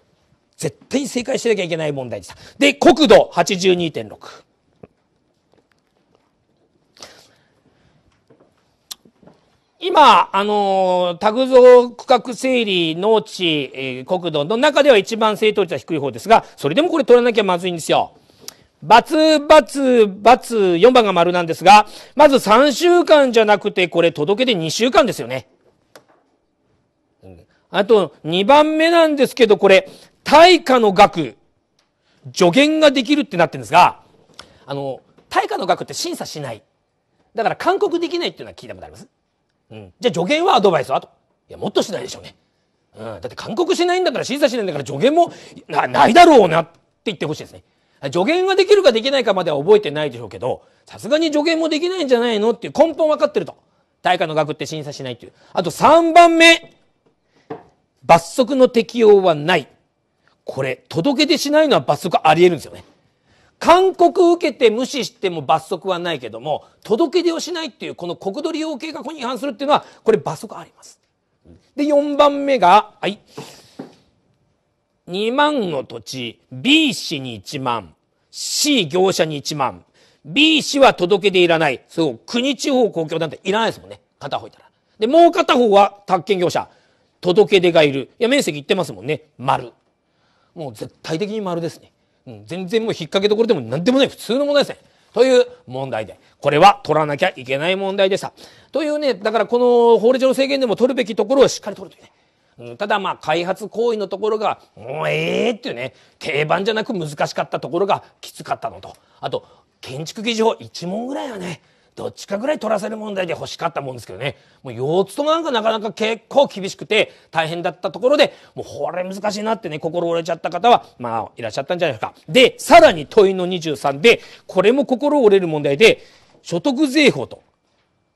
A: 絶対に正解しなきゃいけない問題でした。で、国土82.6。今、あの、タグゾ区画整理、農地、えー、国土の中では一番正答率は低い方ですが、それでもこれ取らなきゃまずいんですよ。バツ、バツ、バツ、4番が丸なんですが、まず3週間じゃなくて、これ届けて2週間ですよね。あと、2番目なんですけど、これ、対価の額、助言ができるってなってるんですが、あの、対価の額って審査しない。だから勧告できないっていうのは聞いたことありますうん。じゃあ助言はアドバイスはと。いや、もっとしないでしょうね。うん。だって勧告しないんだから審査しないんだから助言もなないだろうなって言ってほしいですね。助言ができるかできないかまでは覚えてないでしょうけど、さすがに助言もできないんじゃないのっていう根本分かってると。対価の額って審査しないっていう。あと3番目。罰則の適用はない。これ、届け出しないのは罰則あり得るんですよね。勧告受けて無視しても罰則はないけども、届け出をしないっていう、この国土利用計画に違反するっていうのは、これ罰則あります。で、4番目が、はい。2万の土地、B 市に1万、C 業者に1万、B 市は届け出いらない。そう、国地方公共団体いらないですもんね。片方いたら。で、もう片方は宅建業者。届け出がいる。いや、面積いってますもんね。丸。もう絶対的に丸ですね。うん、全然もう引っ掛けどころでも何でもない普通の問題ですね。という問題で。これは取らなきゃいけない問題でした。というね、だからこの法令上の制限でも取るべきところをしっかり取るというね。ただまあ開発行為のところが、もうええっていうね、定番じゃなく難しかったところがきつかったのと。あと、建築基準法1問ぐらいはね、どっちかぐらい取らせる問題で欲しかったもんですけどね。もう腰つとなんかなかなか結構厳しくて大変だったところで、もうこれ難しいなってね、心折れちゃった方は、まあ、いらっしゃったんじゃないですか。で、さらに問いの23で、これも心折れる問題で、所得税法と。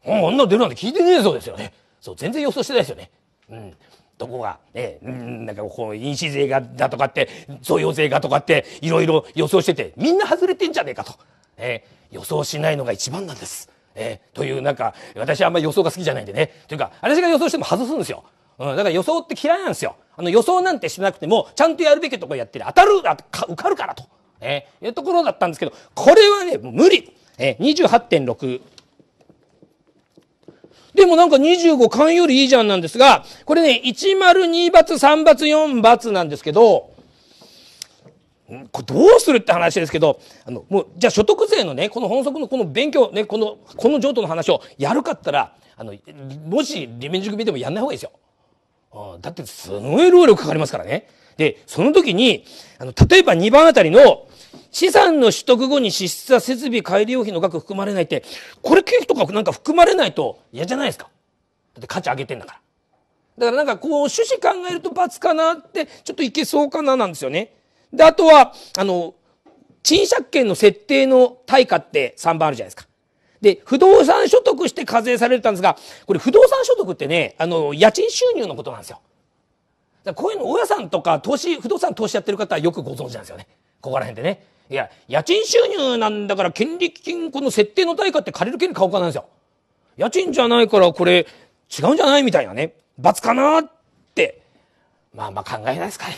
A: あんな出るなんて聞いてねえぞですよね。そう、全然予想してないですよね。うん。どこが、ね、うん、なんかこう、飲酒税がだとかって、贈与税がとかって、いろいろ予想してて、みんな外れてんじゃねえかと。ね、予想しないのが一番なんです。えー、というなんか私はあんまり予想が好きじゃないんでねというか私が予想しても外すんですよ、うん、だから予想って嫌いなんですよあの予想なんてしなくてもちゃんとやるべきとこやってる当たるあ受かるからと、えー、いうところだったんですけどこれはね無理、えー、28.6でもなんか25巻よりいいじゃんなんですが、これね、102×3×4× なんですけど、これどうするって話ですけど、あの、もう、じゃあ所得税のね、この本則のこの勉強、ね、この、この譲渡の話をやるかったら、あの、もしリベンジ組でもやんない方がいいですよ。だって、すごい労力かかりますからね。で、その時に、あの、例えば2番あたりの、資産の取得後に支出は設備改良費の額含まれないって、これ経費とかなんか含まれないと嫌じゃないですか。だって価値上げてんだから。だからなんかこう、趣旨考えると罰かなって、ちょっといけそうかななんですよね。で、あとは、あの、賃借権の設定の対価って3番あるじゃないですか。で、不動産所得して課税されたんですが、これ不動産所得ってね、あの、家賃収入のことなんですよ。だこういうの、大家さんとか投資、不動産投資やってる方はよくご存知なんですよね。ここら辺でね。いや、家賃収入なんだから、権利金、この設定の対価って借りる権利買おうかなんですよ。家賃じゃないから、これ、違うんじゃないみたいなね。罰かなって。まあまあ考えないですかね。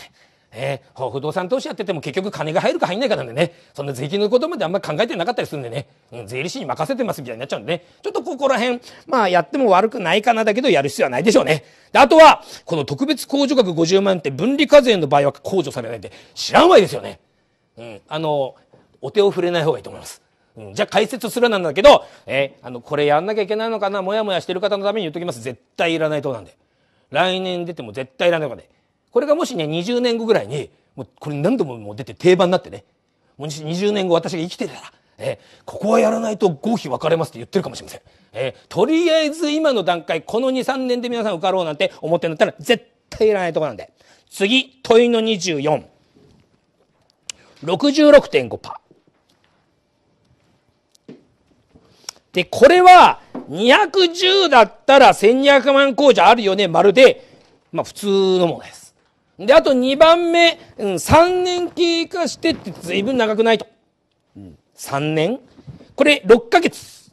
A: えー、不動産投資やってても結局金が入るか入んないかなんでね、そんな税金のことまであんまり考えてなかったりするんでね、うん、税理士に任せてますみたいになっちゃうんでね、ちょっとここら辺、まあやっても悪くないかなだけどやる必要はないでしょうね。で、あとは、この特別控除額50万円って分離課税の場合は控除されないんで、知らんわいですよね。うん、あの、お手を触れない方がいいと思います。うん、じゃあ解説するなんだけど、えー、あの、これやんなきゃいけないのかな、もやもやしてる方のために言っときます。絶対いらないとなんで。来年出ても絶対いらないとかね。これがもしね、20年後ぐらいに、もうこれ何度ももう出て定番になってね、もし20年後私が生きてたら、えー、ここはやらないと合否分かれますって言ってるかもしれません。えー、とりあえず今の段階、この2、3年で皆さん受かろうなんて思ってんだったら絶対いらないとこなんで。次、問いの24。66.5%。で、これは210だったら1200万工事あるよね、まるで、まあ普通のものです。で、あと2番目、うん、3年経過してって随分長くないと。うん、3年これ6ヶ月。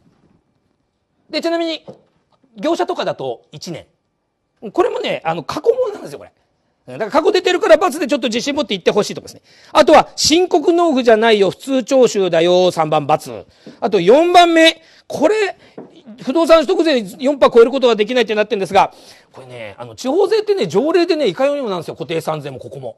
A: で、ちなみに、業者とかだと1年。これもね、あの、過去問なんですよ、これ。だから過去出てるから罰でちょっと自信持って言ってほしいとかですね。あとは、申告納付じゃないよ、普通徴収だよ、3番罰。あと4番目、これ、不動産取得税4%超えることができないってなってるんですが、これね、あの、地方税ってね、条例でね、いかようにもなんですよ。固定産税もここも。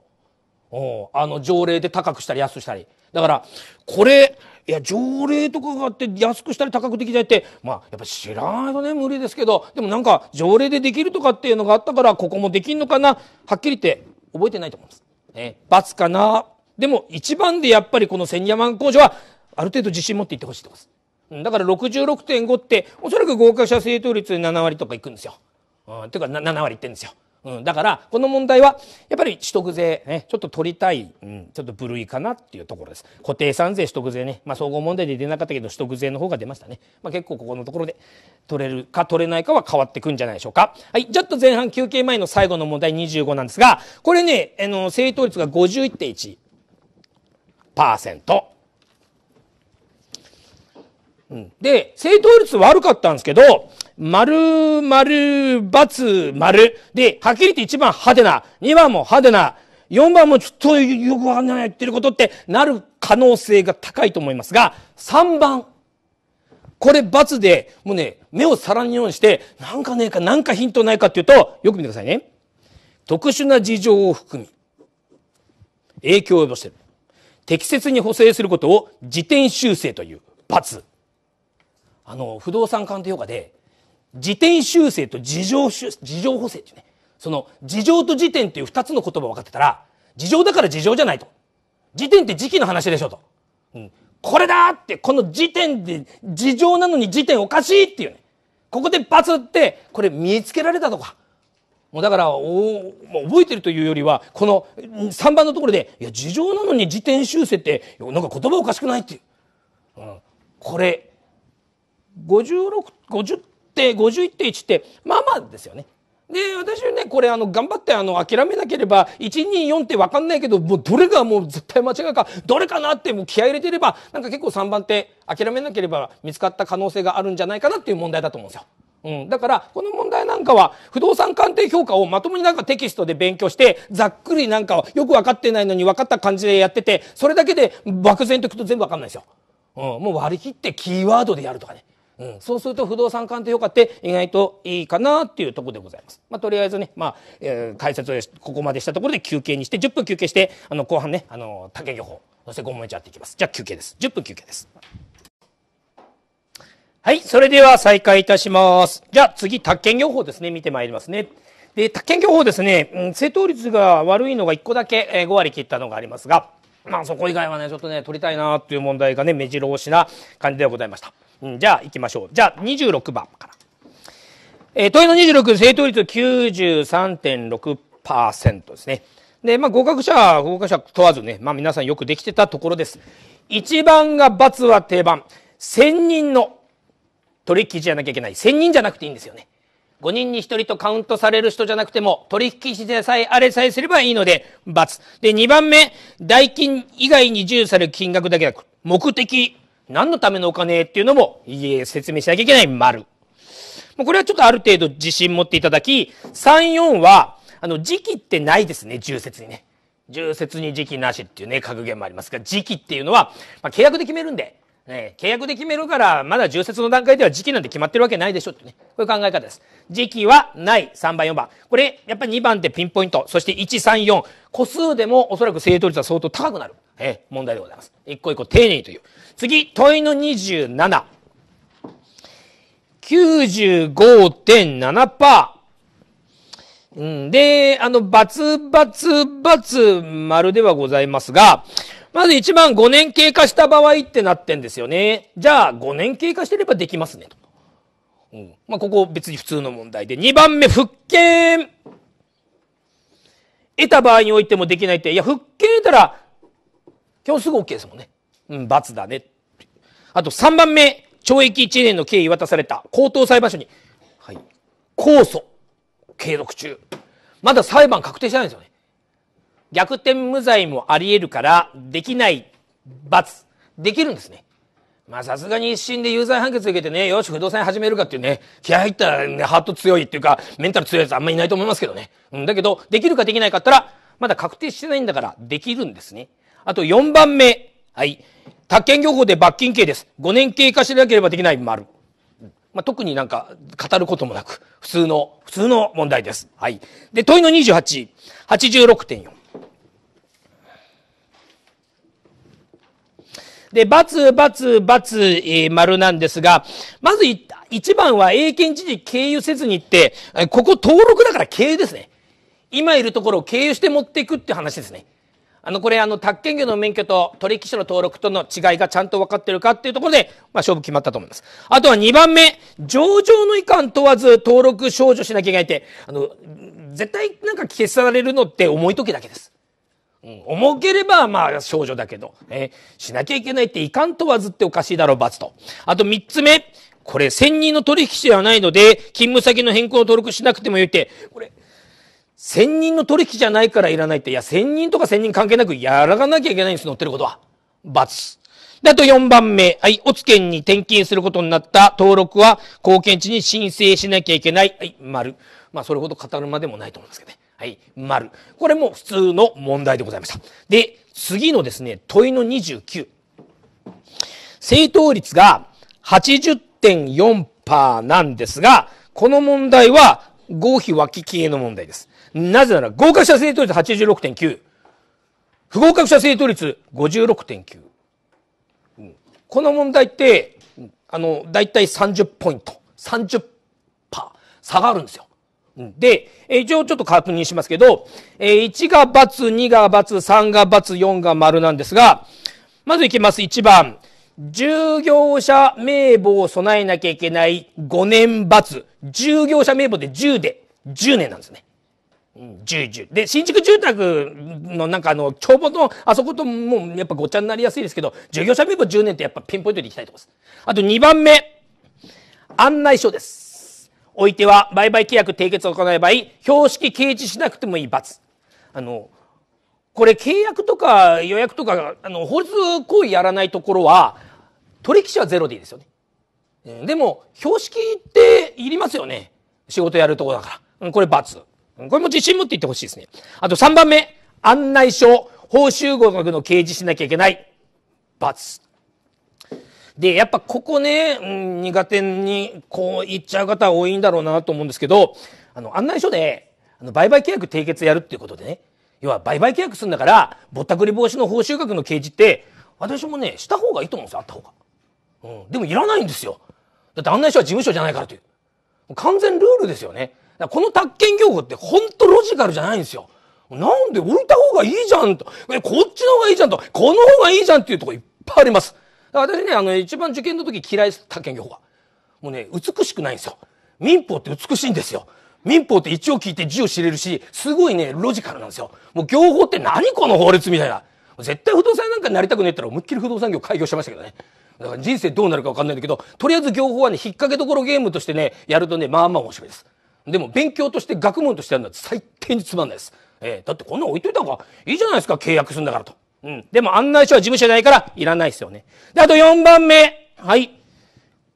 A: おあの、条例で高くしたり安くしたり。だから、これ、いや、条例とかがあって安くしたり高くできないって、まあ、やっぱ知らないとね、無理ですけど、でもなんか、条例でできるとかっていうのがあったから、ここもできんのかな、はっきり言って覚えてないと思います。ね、罰かな。でも、一番でやっぱりこの千夜万工場は、ある程度自信持っていってほしいと思います。だから66.5っておそらく合格者正答率7割とかいくんですよ。うん、ていうか 7, 割いってんですよ。うん、だからこの問題はやっぱり取得税、ね、ちょっと取りたい、うん、ちょっと部類かなっていうところです。固定産税取得税ね、まあ、総合問題で出なかったけど取得税の方が出ましたね。まあ、結構ここのところで取れるか取れないかは変わってくんじゃないでしょうか。はい、ちょっと前半休憩前の最後の問題25なんですがこれねあの正答率が51.1%。で、正答率悪かったんですけど、丸、丸、×、丸。で、はっきり言って1番派手な、2番も派手な、4番もちょっとよくわかんない言ってることってなる可能性が高いと思いますが、3番。これ×で、もうね、目を皿にようにして、なんかねえか、なんかヒントないかっていうと、よく見てくださいね。特殊な事情を含み、影響を及ぼしている。適切に補正することを自転修正という×。あの、不動産鑑定評価で、時点修正と事情修、事情補正っていうね、その、事情と時点っていう二つの言葉分かってたら、事情だから事情じゃないと。時点って時期の話でしょと。うん。これだって、この時点で、事情なのに時点おかしいっていうね。ここでバツって、これ見つけられたとか。もうだから、お覚えてるというよりは、この3番のところで、いや、事情なのに時点修正って、なんか言葉おかしくないっていう。うん。これ、56 50って51.1ってまあまあですよね。で私はねこれあの頑張ってあの諦めなければ124って分かんないけどもうどれがもう絶対間違いかどれかなってもう気合入れてればなんか結構3番って諦めなければ見つかった可能性があるんじゃないかなっていう問題だと思うんですよ。うん、だからこの問題なんかは不動産鑑定評価をまともになんかテキストで勉強してざっくりなんかよく分かってないのに分かった感じでやっててそれだけで漠然といくと全部分かんないですよ。うん、もう割り切ってキーワードでやるとかね。うん、そうすると不動産鑑定評価って意外といいかなっていうところでございます。まあ、とりあえずね、まあ、えー、解説をここまでしたところで休憩にして、10分休憩して、あの、後半ね、あの、竹漁法、そしてゴムメチゃっていきます。じゃあ休憩です。10分休憩です。はい、それでは再開いたします。じゃあ次、宅建業法ですね、見てまいりますね。で、宅建業法ですね、うん、正答率が悪いのが1個だけ、えー、5割切ったのがありますが、まあそこ以外はね、ちょっとね、取りたいなっていう問題がね、目白押しな感じではございました。うん、じゃあ行きましょう。じゃあ26番から。えー、問いの26、正答率93.6%ですね。で、まあ、合格者、合格者問わずね、まあ、皆さんよくできてたところです。1番が×は定番。1000人の取引じゃなきゃいけない。1000人じゃなくていいんですよね。5人に1人とカウントされる人じゃなくても、取引しでさえあれさえすればいいので、×。で、2番目、代金以外に授与される金額だけなく、目的何のためのお金っていうのも、いえ、説明しなきゃいけない丸。これはちょっとある程度自信持っていただき、3、4は、あの、時期ってないですね、重説にね。重説に時期なしっていうね、格言もありますが、時期っていうのは、まあ、契約で決めるんで、ね、契約で決めるから、まだ重説の段階では時期なんて決まってるわけないでしょってね。こういう考え方です。時期はない。3番、4番。これ、やっぱり2番ってピンポイント。そして1、3、4。個数でもおそらく正答率は相当高くなる。えー、問題でございます。一個一個丁寧にという。次、問いの27。95.7%。うん、で、あの、バツバツバツ丸ではございますが、まず一番5年経過した場合ってなってんですよね。じゃあ5年経過してればできますねと。うん、まあ、ここ別に普通の問題で。2番目、復権。得た場合においてもできないって。いや、復権得たら基本すぐ OK ですもんね。うん、罰だね。あと3番目、懲役1年の刑を渡された高等裁判所に、はい、控訴、継続中。まだ裁判確定してないんですよね。逆転無罪もあり得るから、できない罰、できるんですね。まあさすがに一審で有罪判決受けてね、よし、不動産始めるかっていうね、気合入ったら、ね、ハート強いっていうか、メンタル強いやつあんまりいないと思いますけどね。うん、だけど、できるかできないかったら、まだ確定してないんだから、できるんですね。あと4番目。はい。宅建業法で罰金刑です。5年経過しなければできない、丸。まあ、特になんか語ることもなく、普通の、普通の問題です。はい。で、問いの28、86.4。で、×、×、×、えー、丸なんですが、まず1番は英検知事経由せずにって、ここ登録だから経由ですね。今いるところを経由して持っていくって話ですね。あの、これ、あの、宅建業の免許と取引所の登録との違いがちゃんと分かってるかっていうところで、まあ、勝負決まったと思います。あとは2番目、上場の遺憾問わず登録少女しなきゃいけないって、あの、絶対なんか消されるのって重い時だけです。うん、重ければ、まあ、少女だけど、えー、しなきゃいけないって遺憾問わずっておかしいだろう、罰と。あと3つ目、これ、専任の取引所ではないので、勤務先の変更を登録しなくてもよいって、これ、千人の取引じゃないからいらないって、いや、千人とか千人関係なくやらなきゃいけないんです、乗ってることは。罰。で、あと4番目。はい。オツ県に転勤することになった登録は、貢献地に申請しなきゃいけない。はい。丸。まあ、それほど語るまでもないと思うんですけどね。はい。丸。これも普通の問題でございました。で、次のですね、問いの29。正答率が80.4%なんですが、この問題は合否脇消えの問題です。なぜなら、合格者正答率86.9。不合格者正答率56.9。うん、この問題って、あの、だいたい30ポイント、30%下がるんですよ。で、一応ちょっと確認しますけど、1が×、2が×、3が×、4が丸なんですが、まずいきます。1番。従業者名簿を備えなきゃいけない5年×。従業者名簿で10で、10年なんですね。住住。で、新築住宅のなんかあの、帳簿の、あそこともうやっぱごっちゃになりやすいですけど、事業者名簿10年ってやっぱピンポイントでいきたいと思います。あと2番目、案内書です。おいては、売買契約締結を行えばいい、標識掲示しなくてもいい罰。あの、これ契約とか予約とか、あの、法律行為やらないところは、取引者はゼロでいいですよね。でも、標識っていりますよね。仕事やるとこだから。これ罰。これも自信持って言ってほしいですね。あと3番目、案内書、報酬額の掲示しなきゃいけない。×。で、やっぱここね、うん、苦手にこう言っちゃう方多いんだろうなと思うんですけど、あの、案内書で、あの、売買契約締結やるっていうことでね、要は売買契約するんだから、ぼったくり防止の報酬額の掲示って、私もね、した方がいいと思うんですよ、あった方が。うん。でもいらないんですよ。だって案内書は事務所じゃないからという。完全ルールですよね。だこの宅建業法って本当ロジカルじゃないんですよ。なんで置いた方がいいじゃんと。こっちの方がいいじゃんと。この方がいいじゃんっていうとこいっぱいあります。私ね、あの、一番受験の時嫌いです、宅建業法は。もうね、美しくないんですよ。民法って美しいんですよ。民法って一応聞いて字を知れるし、すごいね、ロジカルなんですよ。もう業法って何この法律みたいな。絶対不動産なんかになりたくねえったら思いっきり不動産業開業しましたけどね。だから人生どうなるかわかんないんだけど、とりあえず業法はね、引っ掛けどころゲームとしてね、やるとね、まあまあ面白いです。でも勉強として学問としてやるのは最低につまんないです。えー、だってこんな置いといた方がいいじゃないですか、契約するんだからと。うん。でも案内書は事務所じゃないからいらないですよね。で、あと4番目。はい。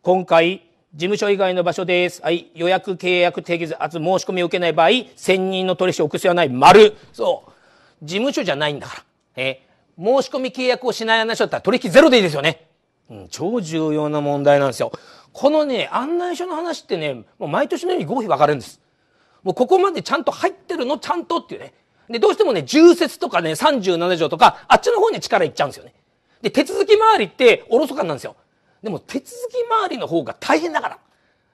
A: 今回、事務所以外の場所です。はい。予約、契約、定義、あと申し込みを受けない場合、専任の取引を送せはない。丸。そう。事務所じゃないんだから。えー、申し込み契約をしない話だったら取引ゼロでいいですよね。うん、超重要な問題なんですよ。このね、案内所の話ってね、もう毎年のように合否分かれるんです。もうここまでちゃんと入ってるの、ちゃんとっていうね。で、どうしてもね、重説とかね、37条とか、あっちの方に力いっちゃうんですよね。で、手続き回りっておろそかなんですよ。でも、手続き回りの方が大変だから。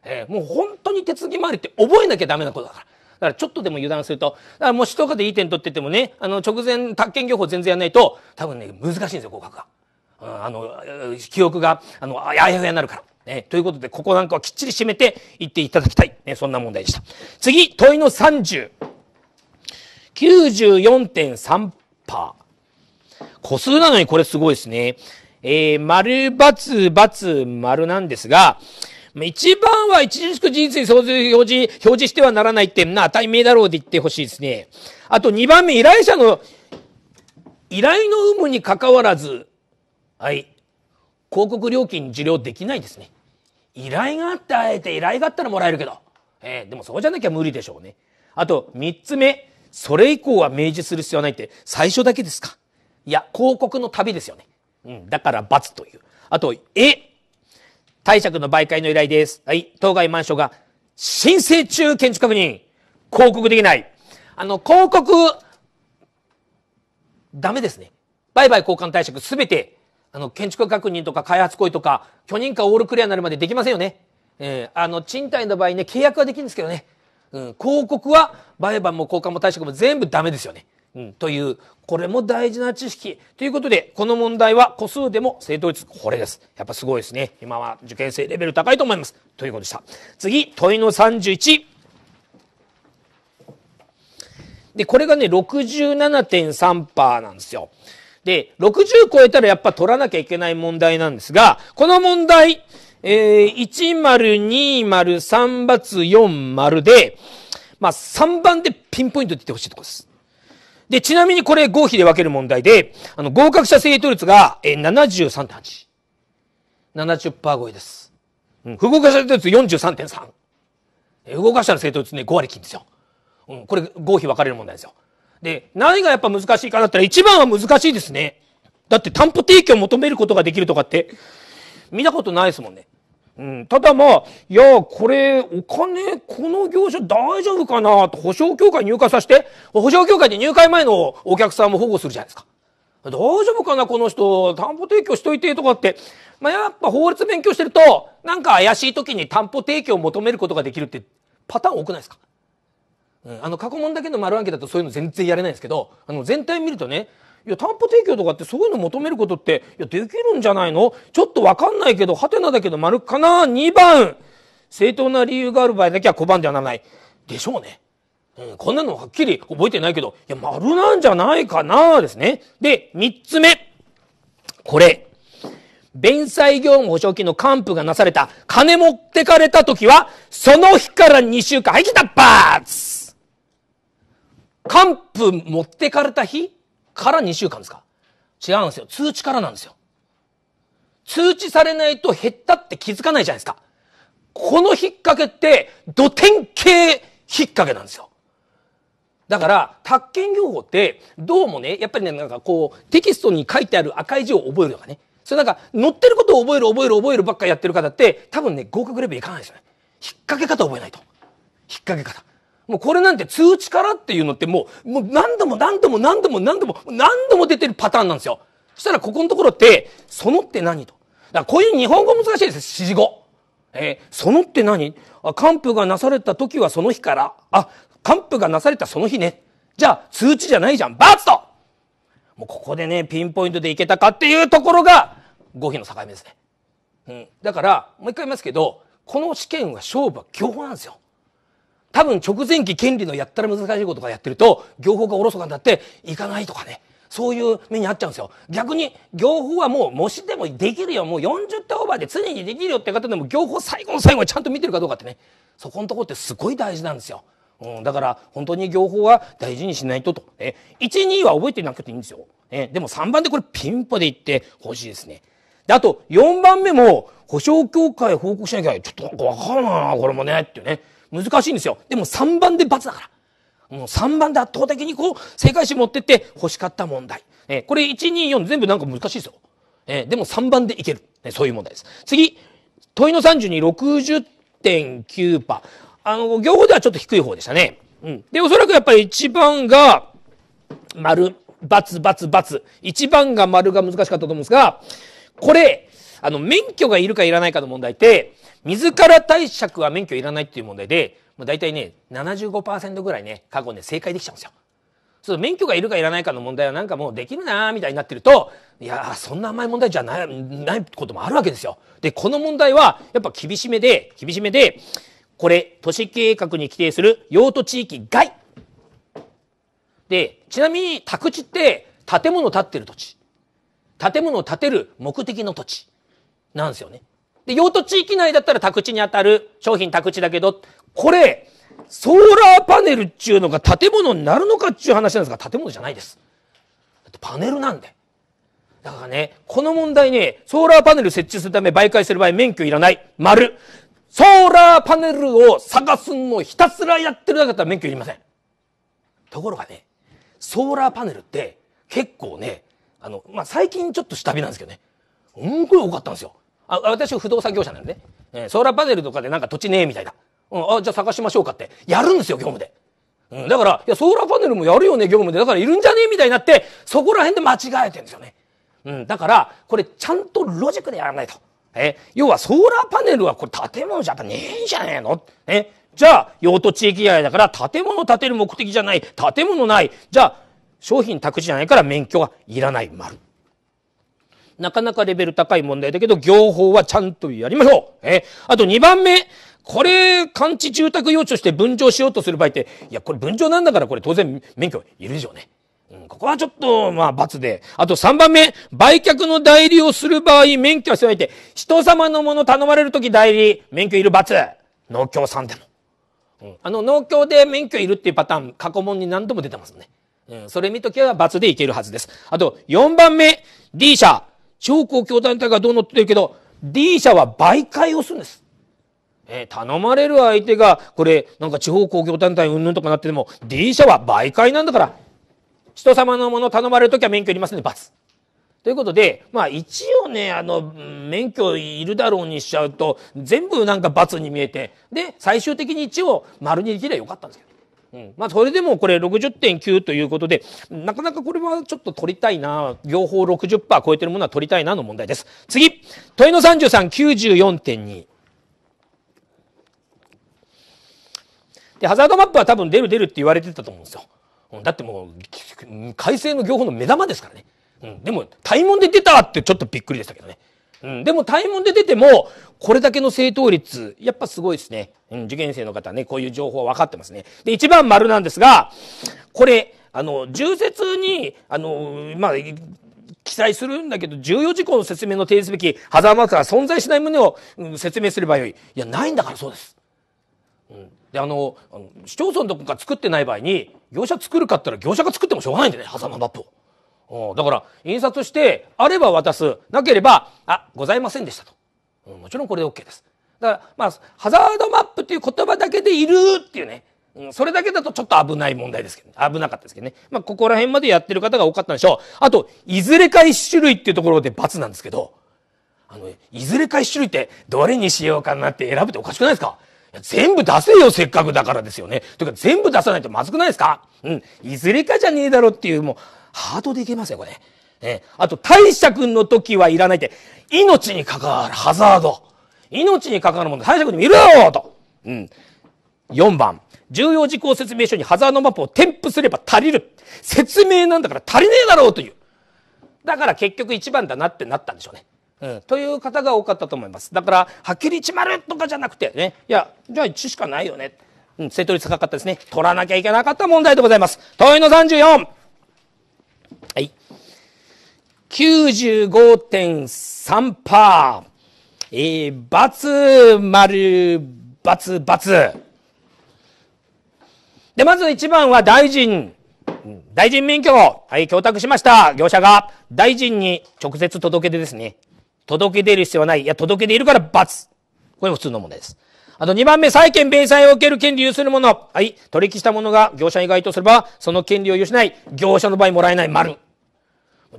A: えー、もう本当に手続き回りって覚えなきゃダメなことだから。だからちょっとでも油断すると、だからもしとかでいい点取っててもね、あの、直前、宅建業法全然やらないと、多分ね、難しいんですよ、合格が。うん、あの、記憶が、あの、あやふやになるから。ね、ということで、ここなんかはきっちり締めていっていただきたい。ね、そんな問題でした。次、問いの30。94.3%。個数なのにこれすごいですね。えー、丸、×、×、丸なんですが、一番は著しく人生表示、表示してはならないってな、対前だろうで言ってほしいですね。あと二番目、依頼者の、依頼の有無に関わらず、はい、広告料金受領できないですね。依頼があってあえて依頼があったらもらえるけど、えー、でもそうじゃなきゃ無理でしょうねあと三つ目それ以降は明示する必要はないって最初だけですかいや広告の旅ですよね、うん、だから罰というあとえ貸借の媒介の依頼ですはい当該マンションが申請中建築確認広告できないあの広告ダメですね売買交換貸借すべてあの、建築確認とか開発行為とか、許認可オールクリアになるまでできませんよね。えー、あの、賃貸の場合ね、契約はできるんですけどね。うん、広告は売買も交換も退職も全部ダメですよね。うん、という、これも大事な知識。ということで、この問題は個数でも正答率、これです。やっぱすごいですね。今は受験生レベル高いと思います。ということでした。次、問いの31。で、これがね、67.3%なんですよ。で、60超えたらやっぱ取らなきゃいけない問題なんですが、この問題、えー、1020 × 40で、まあ、3番でピンポイントで言ってほしいとこです。で、ちなみにこれ合否で分ける問題で、あの、合格者正答率が、えー、73.8。70%超えです。うん。不合格者正答率43.3。不合格者の正答率ね、5割金ですよ。うん。これ合否分かれる問題ですよ。で、何がやっぱ難しいかだったら一番は難しいですね。だって担保提供を求めることができるとかって、見たことないですもんね。うん、ただまあ、いや、これ、お金、この業者大丈夫かなと、保証協会入会させて、保証協会で入会前のお客さんも保護するじゃないですか。大丈夫かなこの人、担保提供しといてとかって。まあ、やっぱ法律勉強してると、なんか怪しい時に担保提供を求めることができるって、パターン多くないですかうん、あの過去問だけの丸暗記だとそういうの全然やれないんですけどあの全体見るとねいや、担保提供とかってそういうの求めることって、いや、できるんじゃないのちょっとわかんないけど、ハテナだけど丸かな ?2 番正当な理由がある場合だけは拒んではならない。でしょうね。うん、こんなのはっきり覚えてないけど、いや、丸なんじゃないかなですね。で、3つ目。これ。弁済業務保証金の還付がなされた、金持ってかれた時は、その日から2週間、はい、来たバーツ還付持ってかれた日から2週間ですか違うんですよ。通知からなんですよ。通知されないと減ったって気づかないじゃないですか。この引っ掛けって、土典型引っ掛けなんですよ。だから、宅建業法って、どうもね、やっぱりね、なんかこう、テキストに書いてある赤い字を覚えるとかね。それなんか、載ってることを覚える、覚える、覚えるばっかやってる方って、多分ね、合格レベルいかないですよね。引っ掛け方覚えないと。引っ掛け方。もうこれなんて通知からっていうのってもう、もう何度も何度も何度も何度も何度も出てるパターンなんですよ。そしたらここのところって、そのって何と。だからこういう日本語難しいです。指示語。えー、そのって何あ、還付がなされた時はその日から。あ、還付がなされたその日ね。じゃあ、通知じゃないじゃん。バツともうここでね、ピンポイントでいけたかっていうところが、合否の境目ですね。うん。だから、もう一回言いますけど、この試験は勝負は基本なんですよ。多分直前期権利のやったら難しいことがやってると、業法がおろそかになっていかないとかね。そういう目にあっちゃうんですよ。逆に、業法はもう、模試でもできるよ。もう40手オーバーで常にできるよって方でも、業法最後の最後はちゃんと見てるかどうかってね。そこのとこってすごい大事なんですよ。うん、だから、本当に業法は大事にしないとと。え、1、2は覚えてなくていいんですよ。え、でも3番でこれピンポでいってほしいですね。で、あと、4番目も、保証協会報告しなきゃ、ちょっとなんかわかんないな、これもね、っていうね。難しいんですよ。でも3番で×だから。もう3番で圧倒的にこう、正解詞持ってって欲しかった問題。えー、これ1、2、4全部なんか難しいですよ。えー、でも3番でいける。えー、そういう問題です。次、問いの32、60.9%。あの、行法ではちょっと低い方でしたね。うん。で、おそらくやっぱり1番が、丸、バツ、バツ、バツ。1番が丸が難しかったと思うんですが、これ、あの、免許がいるかいらないかの問題って、自ら貸借は免許いらないっていう問題で、もう大体ね、75%ぐらいね、過去ね、正解できちゃうんですよ。そう免許がいるかいらないかの問題はなんかもうできるなーみたいになってると、いやそんな甘い問題じゃない、ないこともあるわけですよ。で、この問題は、やっぱ厳しめで、厳しめで、これ、都市計画に規定する用途地域外。で、ちなみに宅地って、建物建ってる土地。建物を建てる目的の土地。なんですよね。で、用途地域内だったら宅地に当たる商品宅地だけど、これ、ソーラーパネルっちゅうのが建物になるのかっちゅう話なんですが、建物じゃないです。だってパネルなんで。だからね、この問題ね、ソーラーパネル設置するため媒介する場合免許いらない。丸。ソーラーパネルを探すのをひたすらやってるだけだったら免許いりません。ところがね、ソーラーパネルって結構ね、あの、まあ、最近ちょっと下火なんですけどね、うんごい多かったんですよ。あ、私は不動産業者なんでね。えー、ソーラーパネルとかでなんか土地ねえみたいな。うん、あ、じゃあ探しましょうかって。やるんですよ、業務で。うん、だから、いや、ソーラーパネルもやるよね、業務で。だからいるんじゃねえみたいになって、そこら辺で間違えてるんですよね。うん、だから、これちゃんとロジックでやらないと。え、要はソーラーパネルはこれ建物じゃやっぱねえんじゃねえのえ、じゃあ、用途地域外だから建物を建てる目的じゃない、建物ない、じゃあ、商品宅地じゃないから免許はいらない、丸。なかなかレベル高い問題だけど、業法はちゃんとやりましょう。えあと2番目。これ、完治住宅用地として分譲しようとする場合って、いや、これ分譲なんだからこれ当然免許いるでしょうね。うん、ここはちょっと、まあ、罰で。あと3番目、売却の代理をする場合、免許は必えいて、人様のもの頼まれるとき代理、免許いる罰。農協さんでも。うん、あの、農協で免許いるっていうパターン、過去問に何度も出てますね。うん、それ見ときは罰でいけるはずです。あと、4番目、D 社、地方公共団体がどうのって言うけど、D 社は媒介をするんです。え頼まれる相手が、これ、なんか地方公共団体うんぬんとかなってても、D 社は媒介なんだから、人様のもの頼まれるときは免許いりますね、罰。ということで、まあ一応ね、あの、免許いるだろうにしちゃうと、全部なんか罰に見えて、で、最終的に一応丸にできればよかったんですけど。うん、まあ、それでもこれ60.9ということで、なかなかこれはちょっと取りたいな、業法60%超えてるものは取りたいなの問題です。次、問いの33、94.2。で、ハザードマップは多分出る出るって言われてたと思うんですよ。だってもう、改正の業法の目玉ですからね。うん、でも、対門で出たってちょっとびっくりでしたけどね。うん、でも、対門で出ても、これだけの正答率、やっぱすごいですね。うん、受験生の方ね、こういう情報は分かってますね。で、一番丸なんですが、これ、あの、重説に、あの、まあ、記載するんだけど、重要事項の説明の提出すべき、ハザーマークが存在しない旨を、うん、説明すればよい。いや、ないんだからそうです。うん。で、あの、あの市町村とか作ってない場合に、業者作るかったら業者が作ってもしょうがないんでね、ハザーママップを。だから、印刷して、あれば渡す、なければ、あ、ございませんでしたと。もちろんこれで OK です。だからまあハザードマップっていう言葉だけでいるっていうねそれだけだとちょっと危ない問題ですけど、ね、危なかったですけどね。まあ、ここら辺までやってる方が多かったんでしょう。あと、いずれか一種類っていうところで罰なんですけど、あの、いずれか一種類ってどれにしようかなって選ぶっておかしくないですか全部出せよ、せっかくだからですよね。というか、全部出さないとまずくないですかうん。いずれかじゃねえだろっていう、もう、ハードでいけますよ、これ、えあと、大社君の時はいらないって、命に関わるハザード。命に関わるもの、大社君にいろよと。うん。4番。重要事項説明書にハザードマップを添付すれば足りる。説明なんだから足りねえだろうという。だから結局1番だなってなったんでしょうね。うん、という方が多かったと思います。だから、はっきり1丸とかじゃなくてね、いや、じゃあ1しかないよね。うん、正答率高かったですね。取らなきゃいけなかった問題でございます。問いの34。はい。95.3%。えー、バツ、丸、バツ、バツ。で、まず一番は大臣。大臣免許を、はい、供託しました。業者が。大臣に直接届け出ですね。届け出る必要はない。いや、届け出いるから罰。これも普通の問題です。あと2番目、債権、弁済を受ける権利を有するもの。はい。取引したものが業者に該当すれば、その権利を有しない。業者の場合もらえない。丸。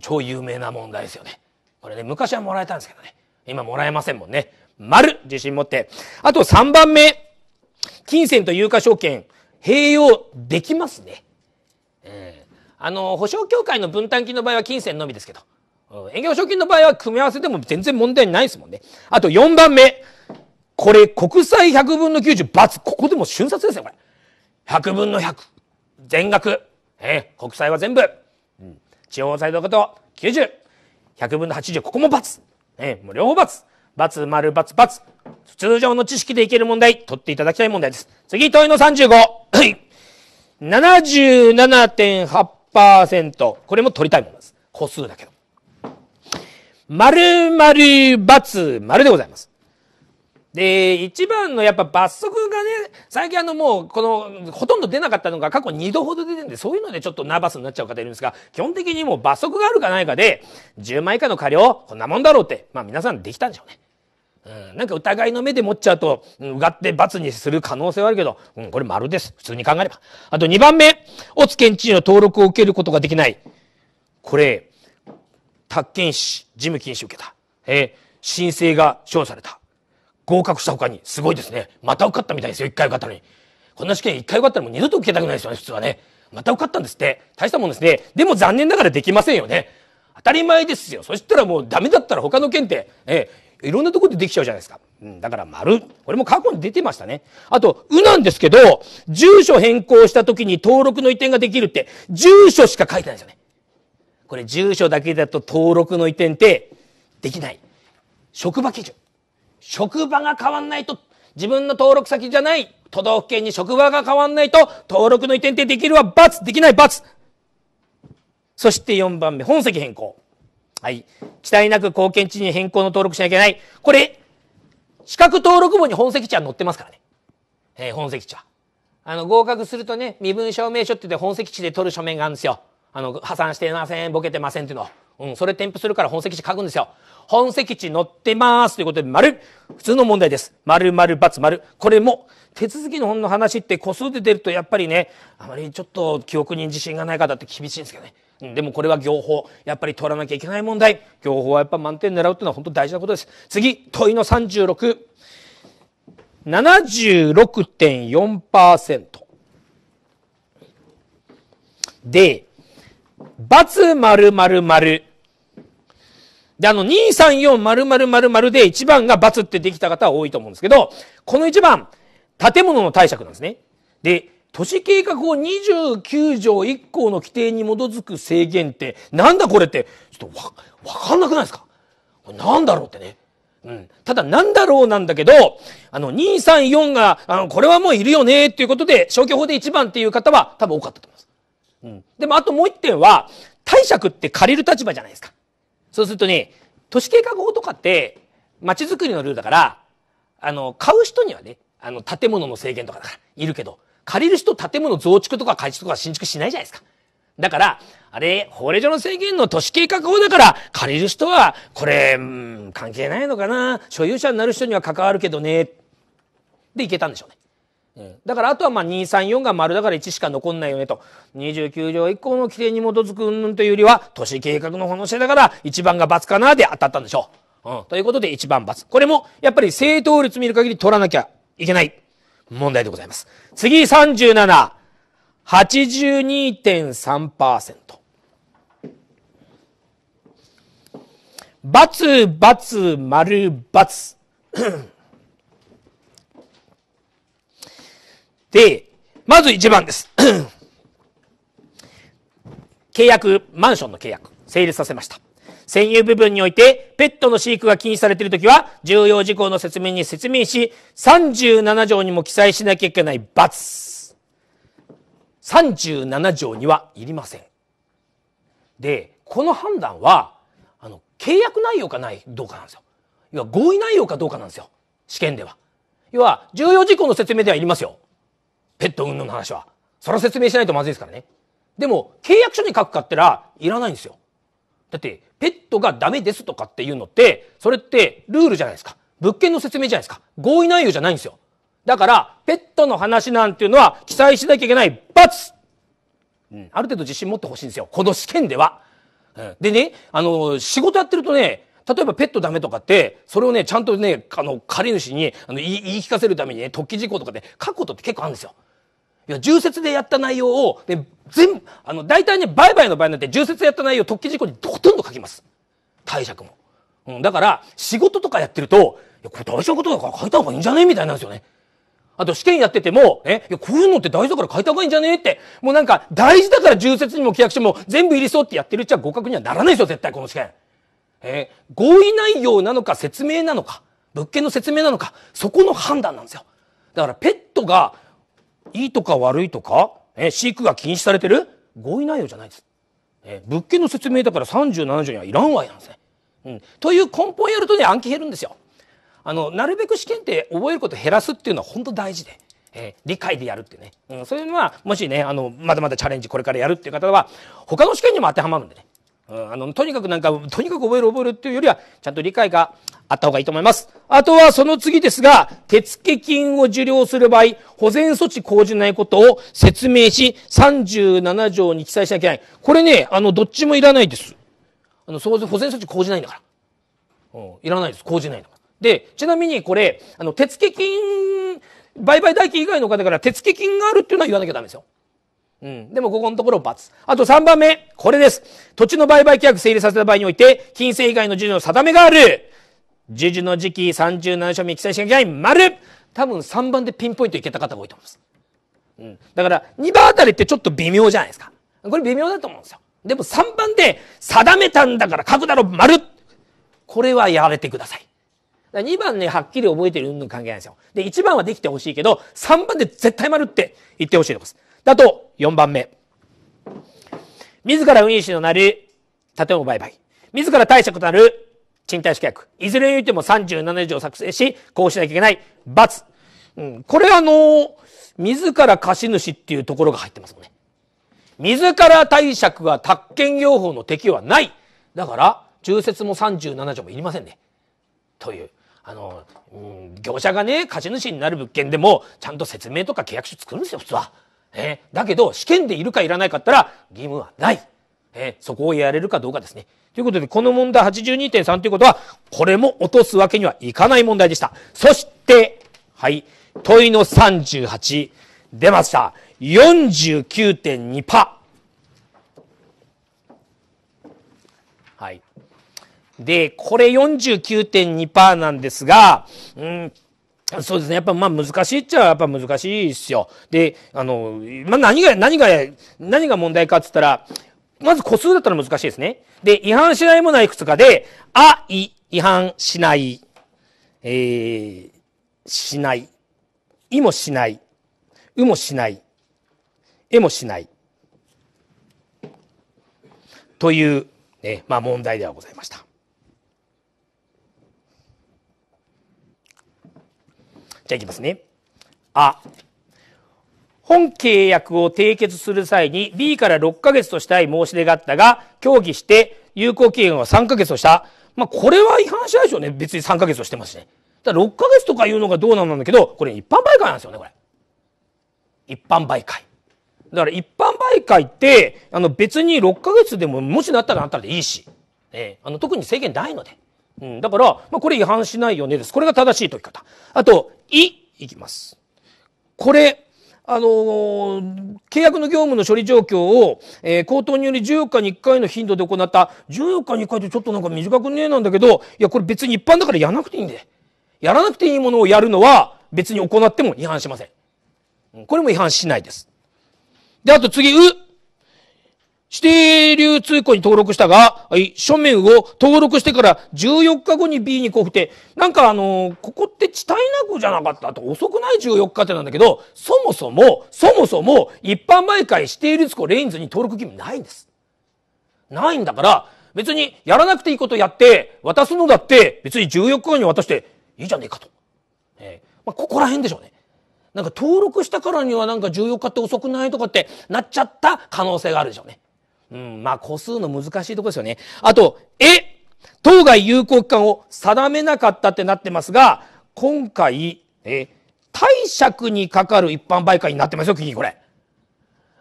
A: 超有名な問題ですよね。これね、昔はもらえたんですけどね。今もらえませんもんね。丸自信持って。あと3番目。金銭と有価証券、併用できますね。えー、あの、保証協会の分担金の場合は金銭のみですけど、営業証金の場合は組み合わせても全然問題ないですもんね。あと4番目。これ、国債100分の90罰。ここでも瞬殺ですよ、これ。100分の100。全額。えー、国債は全部。地方サイドの方は90。100分の80、ここも×。ね、もう両方×。×、丸、×、×。通常の知識でいける問題、取っていただきたい問題です。次、問いの35。77.8%。これも取りたいものです。個数だけど。○○×、丸でございます。で、一番のやっぱ罰則がね、最近あのもう、この、ほとんど出なかったのが過去2度ほど出てるんで、そういうのでちょっとナーバスになっちゃう方いるんですが、基本的にもう罰則があるかないかで、10万以下の過料、こんなもんだろうって、まあ皆さんできたんでしょうね。うん、なんか疑いの目で持っちゃうと、うん、うがって罰にする可能性はあるけど、うん、これ丸です。普通に考えれば。あと2番目、オツ県知事の登録を受けることができない。これ、宅建士、事務禁止受けた。えー、申請が承された。合格した他に、すごいですね。また受かったみたいですよ、一回受かったのに。こんな試験一回受かったらもう二度と受けたくないですよね、普通はね。また受かったんですって。大したもんですね。でも残念ながらできませんよね。当たり前ですよ。そしたらもうダメだったら他の県って、ええ。いろんなとこでできちゃうじゃないですか。うん、だから丸。これも過去に出てましたね。あと、うなんですけど、住所変更した時に登録の移転ができるって、住所しか書いてないですよね。これ住所だけだと登録の移転ってできない。職場基準。職場が変わんないと、自分の登録先じゃない、都道府県に職場が変わんないと、登録の移転ってできるは罰できない罰そして4番目、本籍変更。はい。期待なく貢献地に変更の登録しなきゃいけない。これ、資格登録簿に本籍地は載ってますからね。えー、本籍地は。あの、合格するとね、身分証明書って言って本籍地で取る書面があるんですよ。あの、破産していません、ボケてませんっていうのを。うん、それ添付するから本籍地書くんですよ。本籍地載ってますということで、丸。普通の問題です。丸丸×丸。これも、手続きの本の話って個数で出るとやっぱりね、あまりちょっと記憶に自信がない方って厳しいんですけどね。うん、でもこれは行法。やっぱり取らなきゃいけない問題。行法はやっぱ満点狙うっていうのは本当大事なことです。次、問いの36。76.4%。で、×〇〇〇。で、あの、234〇〇〇〇で1番が×ってできた方は多いと思うんですけど、この1番、建物の貸借なんですね。で、都市計画法29条1項の規定に基づく制限って、なんだこれって、ちょっとわ、わかんなくないですかこれなんだろうってね。うん。ただ、なんだろうなんだけど、あの、234が、あの、これはもういるよね、っていうことで、消去法で1番っていう方は多分多かったと思います。うん。でもあともう一点は、貸借って借りる立場じゃないですか。そうするとね、都市計画法とかって、ちづくりのルールだから、あの、買う人にはね、あの、建物の制限とかだから、いるけど、借りる人建物増築とか改築とか新築しないじゃないですか。だから、あれ、法令上の制限の都市計画法だから、借りる人は、これ、うん、関係ないのかな。所有者になる人には関わるけどね。で、いけたんでしょうね。だからあとはまあ234が丸だから1しか残んないよねと。29条以項の規定に基づくうんぬんというよりは、都市計画の本のせいだから1番が×かなで当たったんでしょう。うん。ということで1番×。これもやっぱり正答率見る限り取らなきゃいけない問題でございます。次37。82.3%。××丸×。で、まず1番です。契約、マンションの契約、成立させました。占有部分において、ペットの飼育が禁止されているときは、重要事項の説明に説明し、37条にも記載しなきゃいけない罰。37条にはいりません。で、この判断は、あの、契約内容かない、どうかなんですよ。要は合意内容かどうかなんですよ。試験では。要は、重要事項の説明ではいりますよ。ペット云々の話は。それは説明しないとまずいですからね。でも、契約書に書くかってら、いらないんですよ。だって、ペットがダメですとかっていうのって、それってルールじゃないですか。物件の説明じゃないですか。合意内容じゃないんですよ。だから、ペットの話なんていうのは記載しなきゃいけない罰うん、ある程度自信持ってほしいんですよ。この試験では。うん、でね、あの、仕事やってるとね、例えばペットダメとかって、それをね、ちゃんとね、あの、借り主にあの言い聞かせるためにね、突起事項とかで書くことって結構あるんですよ。いや、重説でやった内容を、ね、全、あの、大体ね、売買の場合なんて、重説やった内容を特記事項にほとんど書きます。貸借も。うん、だから、仕事とかやってると、いや、これ大事なことだから書いた方がいいんじゃねみたいなんですよね。あと試験やってても、え、いや、こういうのって大事だから書いた方がいいんじゃねって、もうなんか、大事だから重説にも規約書も全部入りそうってやってるっちゃ合格にはならないですよ、絶対この試験。えー、合意内容なのか説明なのか、物件の説明なのか、そこの判断なんですよ。だからペットがいいとか悪いとか、え飼育が禁止されてる合意内容じゃないです。え物件の説明だから37条にはいらんわけなんですね。うん、という根本やるとね暗記減るんですよ。あのなるべく試験って覚えること減らすっていうのは本当大事で。えー、理解でやるってね、うん、そういうのはもしねあのまだまだチャレンジこれからやるっていう方は他の試験にも当てはまるんでねうん、あの、とにかくなんか、とにかく覚える覚えるっていうよりは、ちゃんと理解があった方がいいと思います。あとはその次ですが、手付金を受領する場合、保全措置講じないことを説明し、37条に記載しなきゃいけない。これね、あの、どっちもいらないです。あの、そう保全措置講じないんだから。うん、いらないです。講じないんだから。で、ちなみにこれ、あの、手付金、売買代金以外の方から手付金があるっていうのは言わなきゃダメですよ。うん。でもここのところ罰。あと3番目、これです。土地の売買規約成立させた場合において、金銭以外の授受の定めがある。授受の時期37社目記載しなきゃいけない。丸多分3番でピンポイントいけた方が多いと思います。うん。だから2番あたりってちょっと微妙じゃないですか。これ微妙だと思うんですよ。でも3番で定めたんだから書くだろ、丸これはやられてください。2番ね、はっきり覚えてるん関係ないんですよ。で、1番はできてほしいけど、3番で絶対丸って言ってほしいと思います。だと、4番目。自ら運営主となる建物売買。自ら貸借となる賃貸契約。いずれにおいても37条作成し、こうしなきゃいけない。罰。うん、これあの、自ら貸主っていうところが入ってますもんね。自ら貸借は宅建業法の適用はない。だから、中説も37条もいりませんね。という。あの、うん、業者がね、貸主になる物件でも、ちゃんと説明とか契約書作るんですよ、普通は。えー、だけど、試験でいるかいらないかったら、義務はない。えー、そこをやれるかどうかですね。ということで、この問題82.3ということは、これも落とすわけにはいかない問題でした。そして、はい、問いの38、出ました。49.2%。はい。で、これ49.2%なんですが、うんそうですね。やっぱまあ難しいっちゃやっぱ難しいですよ。で、あの、まあ何が、何が、何が問題かって言ったら、まず個数だったら難しいですね。で、違反しないものはいくつかで、あ、い、違反しない、えー、しない、いもしない、うもしない、えもしない。という、ね、まあ問題ではございました。じゃあいきますね。あ。本契約を締結する際に B から6ヶ月としたい申し出があったが、協議して有効期限は3ヶ月とした。まあ、これは違反しないでしょうね。別に3ヶ月としてますしね。だから6ヶ月とかいうのがどうなんだけど、これ一般媒介なんですよね、これ。一般媒介。だから一般媒介って、あの別に6ヶ月でももしなったらなったらでいいし、えあの特に制限ないので。うん、だから、まあ、これ違反しないよねです。これが正しい解き方。あと、い、いきます。これ、あのー、契約の業務の処理状況を、えー、口頭により14日に1回の頻度で行った、14日に1回ってちょっとなんか短くねえなんだけど、いや、これ別に一般だからやらなくていいんで。やらなくていいものをやるのは、別に行っても違反しません。これも違反しないです。で、あと次、う。指定流通庫に登録したが、はい、書面を登録してから14日後に B に交付て、なんかあのー、ここって地帯なくじゃなかったと遅くない14日ってなんだけど、そもそも、そもそも、一般毎回指定流通庫レインズに登録義務ないんです。ないんだから、別にやらなくていいことやって、渡すのだって、別に14日後に渡していいじゃねえかと。えー、まあ、ここら辺でしょうね。なんか登録したからにはなんか14日って遅くないとかってなっちゃった可能性があるでしょうね。うん、まあ個数の難しいとこですよね。あと、え当該有効期間を定めなかったってなってますが、今回、え、貸借にかかる一般売買になってますよ、金これ。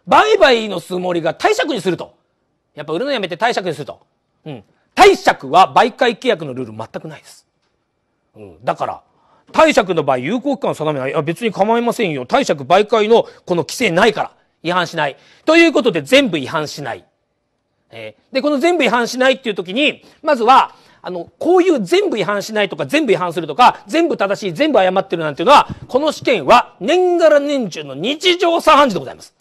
A: 売買のつもりが貸借にすると。やっぱ売るのやめて貸借にすると。うん。貸借は売買契約のルール全くないです。うん。だから、貸借の場合、有効期間を定めない。いや、別に構いませんよ。貸借媒介のこの規制ないから。違反しない。ということで全部違反しない。えー、で、この全部違反しないっていう時に、まずは、あの、こういう全部違反しないとか、全部違反するとか、全部正しい、全部誤ってるなんていうのは、この試験は年がら年中の日常茶飯事でございます。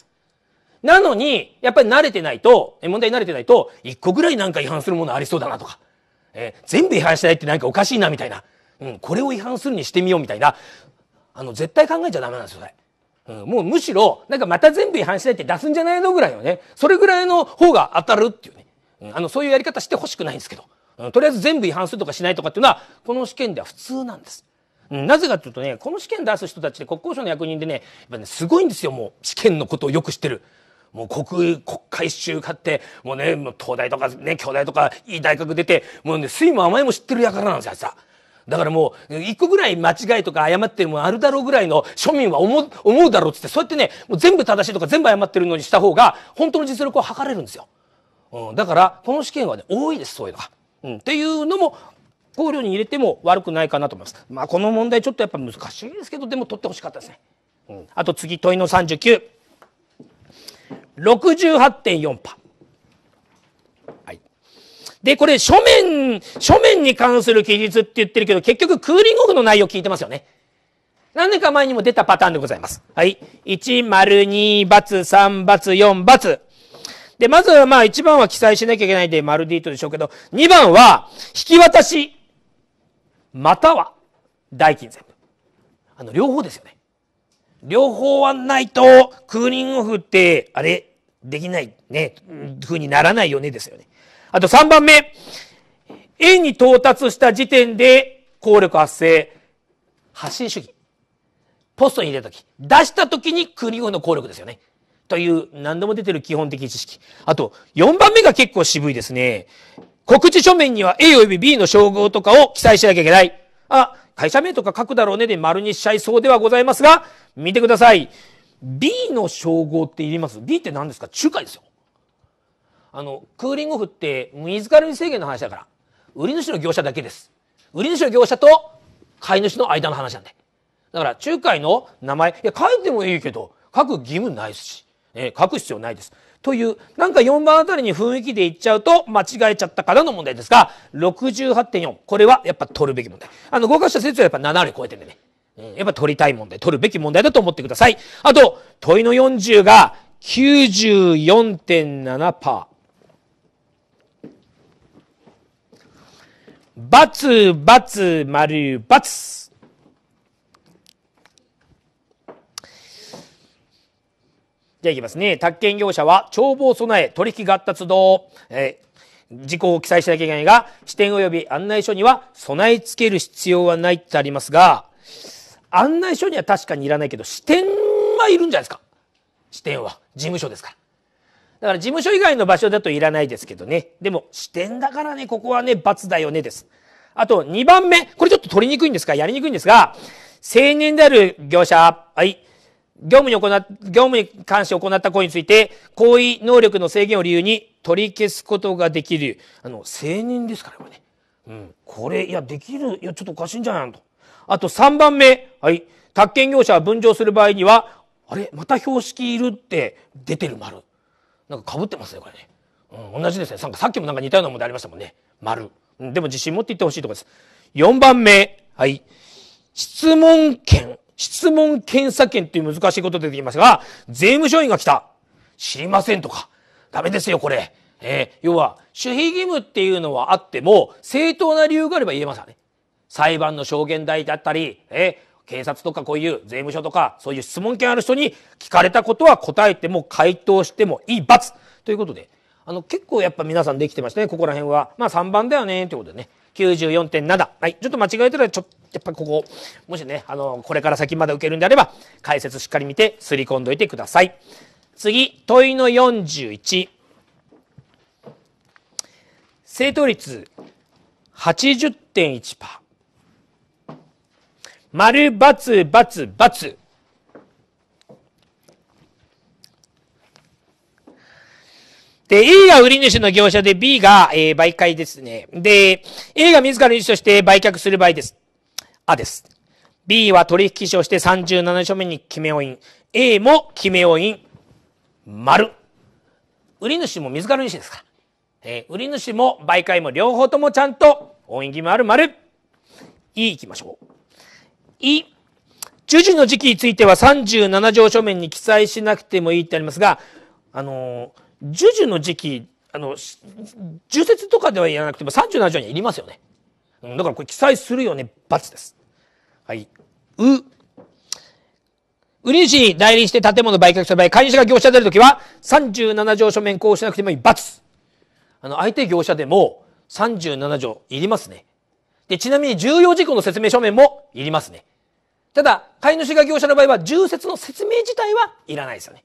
A: なのに、やっぱり慣れてないと、問題に慣れてないと、一個ぐらいなんか違反するものありそうだなとか、えー、全部違反しないってなんかおかしいなみたいな、うん、これを違反するにしてみようみたいな、あの、絶対考えちゃダメなんですよ、それ。うん、もうむしろ、なんかまた全部違反しないって出すんじゃないのぐらいのね、それぐらいの方が当たるっていうね、うん、あの、そういうやり方してほしくないんですけど、うん、とりあえず全部違反するとかしないとかっていうのは、この試験では普通なんです。うん、なぜかというとね、この試験出す人たちで国交省の役人でね、やっぱね、すごいんですよ、もう。試験のことをよく知ってる。もう国、国会集買って、もうね、もう東大とかね、京大とか、いい大学出て、もうね、水も甘いも知ってるやからなんですよ、あいつは。だからもう、一個ぐらい間違いとか誤ってるもあるだろうぐらいの庶民は思う、思うだろうっつって、そうやってね、もう全部正しいとか全部誤ってるのにした方が、本当の実力を測れるんですよ。うん、だから、この試験はね、多いです、そういうのが。うん、っていうのも、考慮に入れても悪くないかなと思います。まあ、この問題ちょっとやっぱ難しいですけど、でも取ってほしかったですね。うん、あと次、問いの39。68.4%。で、これ、書面、書面に関する記述って言ってるけど、結局クーリングオフの内容聞いてますよね。何年か前にも出たパターンでございます。はい。102×3×4×。ツで、まずはまあ1番は記載しなきゃいけないんで、丸 D とでしょうけど、2番は、引き渡し、または、代金全部。あの、両方ですよね。両方はないと、クーリングオフって、あれ、できないね、風にならないよね、ですよね。あと3番目、円に到達した時点で効力発生、発信主義。ポストに入れた時、出した時に国語の効力ですよね。という何度も出てる基本的知識。あと、4番目が結構渋いですね。告知書面には A 及び B の称号とかを記載しなきゃいけない。あ、会社名とか書くだろうねで丸にしちゃいそうではございますが、見てください。B の称号っていります ?B って何ですか仲介ですよ。あのクーリングオフって水から制限の話だから売り主の業者だけです売り主の業者と買い主の間の話なんでだから仲介の名前いや書いてもいいけど書く義務ないですし、えー、書く必要ないですというなんか4番あたりに雰囲気でいっちゃうと間違えちゃったからの問題ですが68.4これはやっぱ取るべき問題あの合格者説はやっぱ7割超えてるんでねやっぱ取りたい問題、取るべき問題だと思ってください。あと、問いの40が94.7%。バツ、バツ、丸、バツ。じゃあいきますね。宅建業者は帳簿を備え、取引合達動、えー、事項を記載しなきゃいけないが、支店及び案内書には備え付ける必要はないってありますが、案内書には確かにいらないけど、支店はいるんじゃないですか。支店は。事務所ですから。だから事務所以外の場所だといらないですけどね。でも、支店だからね、ここはね、罰だよねです。あと、2番目。これちょっと取りにくいんですかやりにくいんですが、青年である業者、はい。業務に行っ、業務に関して行った行為について、行為能力の制限を理由に取り消すことができる。あの、青年ですからね。うん。これ、いや、できる、いや、ちょっとおかしいんじゃないのと。あと3番目。はい。宅建業者は分譲する場合には、あれまた標識いるって出てる丸。なんか被ってますねこれね、うん、同じですねさっきもなんか似たような問題ありましたもんね丸、うん、でも自信持っていってほしいところです4番目はい質問権質問検査権っていう難しいこと出てきますが税務署員が来た知りませんとかダメですよこれえー、要は、守秘義務っていうのはあっても、正当な理由があれば言えますよね。裁判の証言台だったり、えー、警察とかこういう税務署とか、そういう質問権ある人に聞かれたことは答えても回答してもいい罰ということで、あの、結構やっぱ皆さんできてましたね、ここら辺は。まあ3番だよね、ということでね。94.7。はい。ちょっと間違えたら、ちょっと、やっぱここ、もしね、あの、これから先まで受けるんであれば、解説しっかり見て、すり込んどいてください。次、問いの41。正答率80.1%。丸×××で、A が売り主の業者で B が、えー、媒介ですね。で、A が自らの意思として売却する場合です。あです。B は取引書をして37書目に決めを印。A も決めを印。丸。売り主も自らの意思ですか。ら。えー、売り主も媒介も両方ともちゃんと、音義もある丸。E 行きましょう。い。ジュジュの時期については37条書面に記載しなくてもいいってありますが、あの、ジュジュの時期、あの、呪説とかではやらなくても37条にはいりますよね。だからこれ記載するよね、罰です。はい。う。売り主に代理して建物売却した場合、買い主が業者であるときは、37条書面こうしなくてもいい罰。あの、相手業者でも37条いりますね。で、ちなみに重要事項の説明書面もいりますね。ただ、買い主が業者の場合は、重説の説明自体はいらないですよね。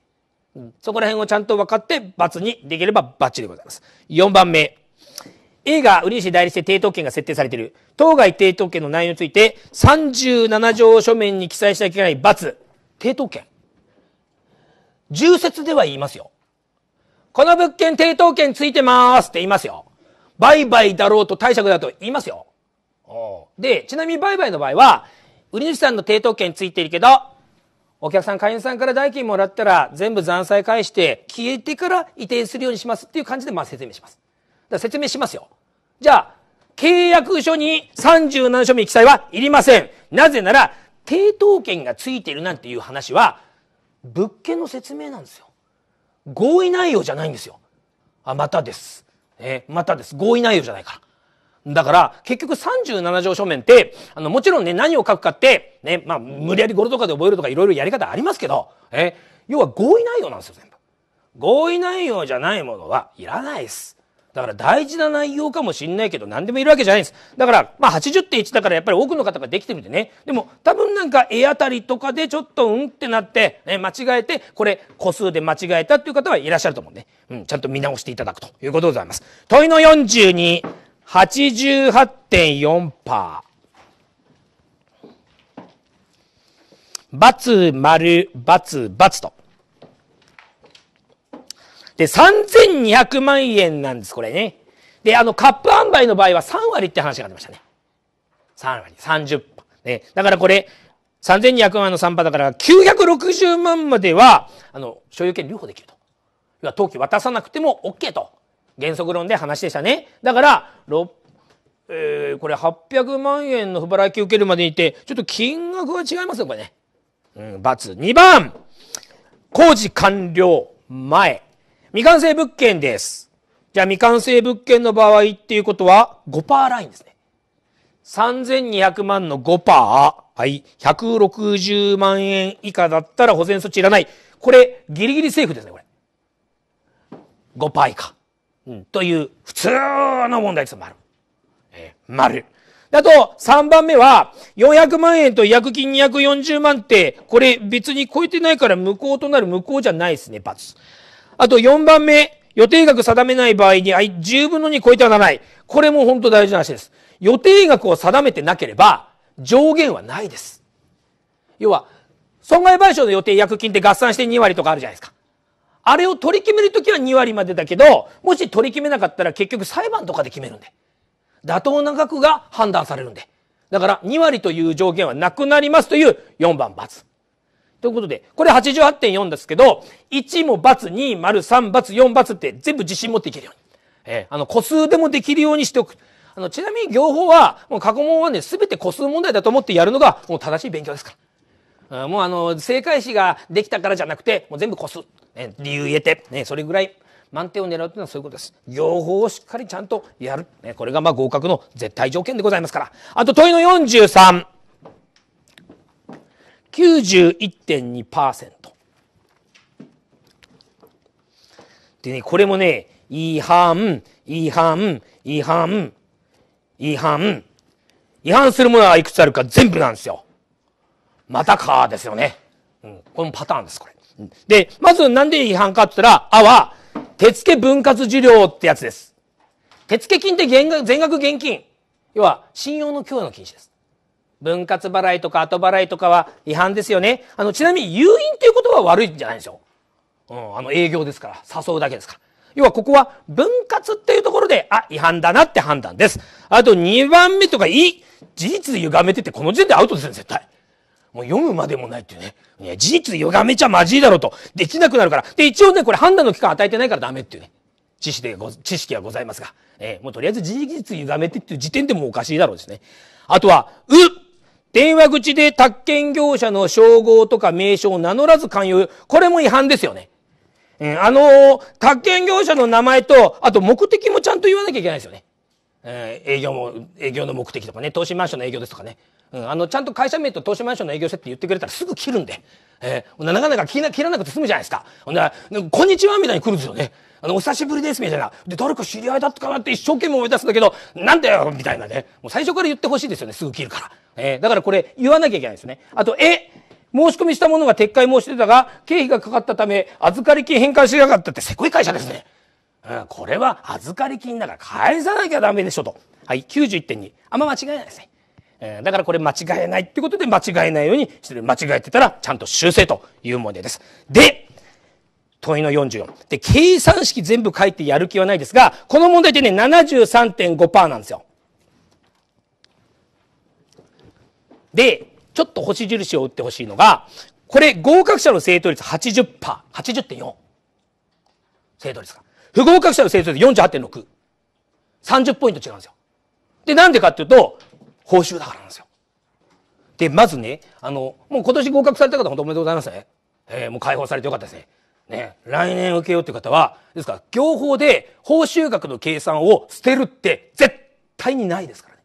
A: うん、そこら辺をちゃんと分かって、罰にできればバッチリでございます。4番目。A が売り主代理して抵当権が設定されている。当該抵当権の内容について、37条書面に記載しなきゃいけない罰。抵当権。重説では言いますよ。この物件抵当権ついてますって言いますよ。売買だろうと貸借だと言いますよ。で、ちなみに売買の場合は、売り主さんの抵当権ついてるけど、お客さん、会員さんから代金もらったら、全部残債返して、消えてから移転するようにしますっていう感じで、まあ説明します。だから説明しますよ。じゃあ、契約書に37書目記載はいりません。なぜなら、抵当権がついてるなんていう話は、物件の説明なんですよ。合意内容じゃないんですよ。あ、またです。え、またです。合意内容じゃないから。だから、結局37条書面って、あの、もちろんね、何を書くかって、ね、まあ、無理やり語呂とかで覚えるとかいろいろやり方ありますけど、え、要は合意内容なんですよ、全部。合意内容じゃないものはいらないです。だから大事な内容かもしんないけど何でもいるわけじゃないです。だから、まあ80.1だからやっぱり多くの方ができてるんでね。でも多分なんか絵あたりとかでちょっとうんってなって、ね、間違えて、これ個数で間違えたっていう方はいらっしゃると思うんで、ね、うん、ちゃんと見直していただくということでございます。問いの42。88.4%。バツ、丸、バツ、バツと。で、3200万円なんです、これね。で、あの、カップ販売の場合は3割って話がありましたね。3割、30%。ね。だからこれ、3200万の3%だから960万までは、あの、所有権留保できると。要は、登記渡さなくても OK と原則論で話でしたね。だから、えー、これ800万円の不払いを受けるまでにって、ちょっと金額が違いますよ、これね。うん、×。2番、工事完了前。未完成物件です。じゃあ未完成物件の場合っていうことは5%ラインですね。3200万の5%。はい。160万円以下だったら保全措置いらない。これ、ギリギリセーフですね、これ。5%以下。という普通の問題です。丸。えー、丸。あと、3番目は、400万円と違約金240万って、これ別に超えてないから無効となる無効じゃないですね、罰。あと4番目、予定額定めない場合に10分の2超えてはならない。これも本当大事な話です。予定額を定めてなければ、上限はないです。要は、損害賠償の予定約金って合算して2割とかあるじゃないですか。あれを取り決める時は2割までだけど、もし取り決めなかったら結局裁判とかで決めるんで。妥当な額が判断されるんで。だから2割という条件はなくなりますという4番×。ということで、これ88.4ですけど、1も×、2、丸、3、×、4、×って全部自信持っていけるように。えー、あの、個数でもできるようにしておく。あの、ちなみに行法は、もう過去問はね、すべて個数問題だと思ってやるのが、もう正しい勉強ですから。もうあの、正解詞ができたからじゃなくて、もう全部個数。ね、理由言えて、ね、それぐらい満点を狙うというのはそういうことです。両方をしっかりちゃんとやる。ね、これがまあ合格の絶対条件でございますから。あと問いの43。91.2%。でね、これもね、違反、違反、違反、違反。違反するものはいくつあるか全部なんですよ。またかですよね。うん。このパターンです、これ。で、まずなんで違反かって言ったら、あは、手付分割受領ってやつです。手付金って全額現金。要は、信用の供与の禁止です。分割払いとか後払いとかは違反ですよね。あの、ちなみに、誘引っていうことは悪いんじゃないんですよ。うん、あの、営業ですから、誘うだけですから。要は、ここは分割っていうところで、あ、違反だなって判断です。あと、2番目とか、い、事実歪めてて、この時点でアウトですよ、絶対。もう読むまでもないっていうね。事実歪めちゃまじいだろうと。できなくなるから。で、一応ね、これ判断の期間与えてないからダメっていうね。知識でご、知識はございますが。えー、もうとりあえず事実歪めてっていう時点でもおかしいだろうですね。あとは、う電話口で宅建業者の称号とか名称を名乗らず勧誘。これも違反ですよね。うん、あのー、宅建業者の名前と、あと目的もちゃんと言わなきゃいけないですよね。えー、営業も、営業の目的とかね、投資マンションの営業ですとかね。うん、あのちゃんと会社名と投資マンションの営業所って言ってくれたらすぐ切るんで、えー、なかなか切ら切らなくて済むじゃないですか。ほんなら、こんにちはみたいに来るんですよね。あの、お久しぶりですみたいな。で、誰か知り合いだったかなって一生懸命思い出すんだけど、なんだよみたいなね。もう最初から言ってほしいですよね。すぐ切るから。えー、だからこれ言わなきゃいけないですね。あと、え申し込みしたものが撤回申し出たが、経費がかかったため、預かり金返還しやがったってせこい会社ですね。うん、これは預かり金だから返さなきゃダメでしょと。はい、91.2。あんま間違いないですね。えだからこれ間違えないってことで間違えないようにしてる。間違えてたらちゃんと修正という問題です。で、問いの44。で、計算式全部書いてやる気はないですが、この問題ってね、73.5%なんですよ。で、ちょっと星印を打ってほしいのが、これ合格者の正答率80%、80.4。正答率が。不合格者の正答率48.6。30ポイント違うんですよ。で、なんでかっていうと、報酬だからなんですよ。で、まずね、あの、もう今年合格された方、本当おめでとうございますね。えー、もう解放されてよかったですね。ね、来年受けようっていう方は、ですから、業法で報酬額の計算を捨てるって絶対にないですからね。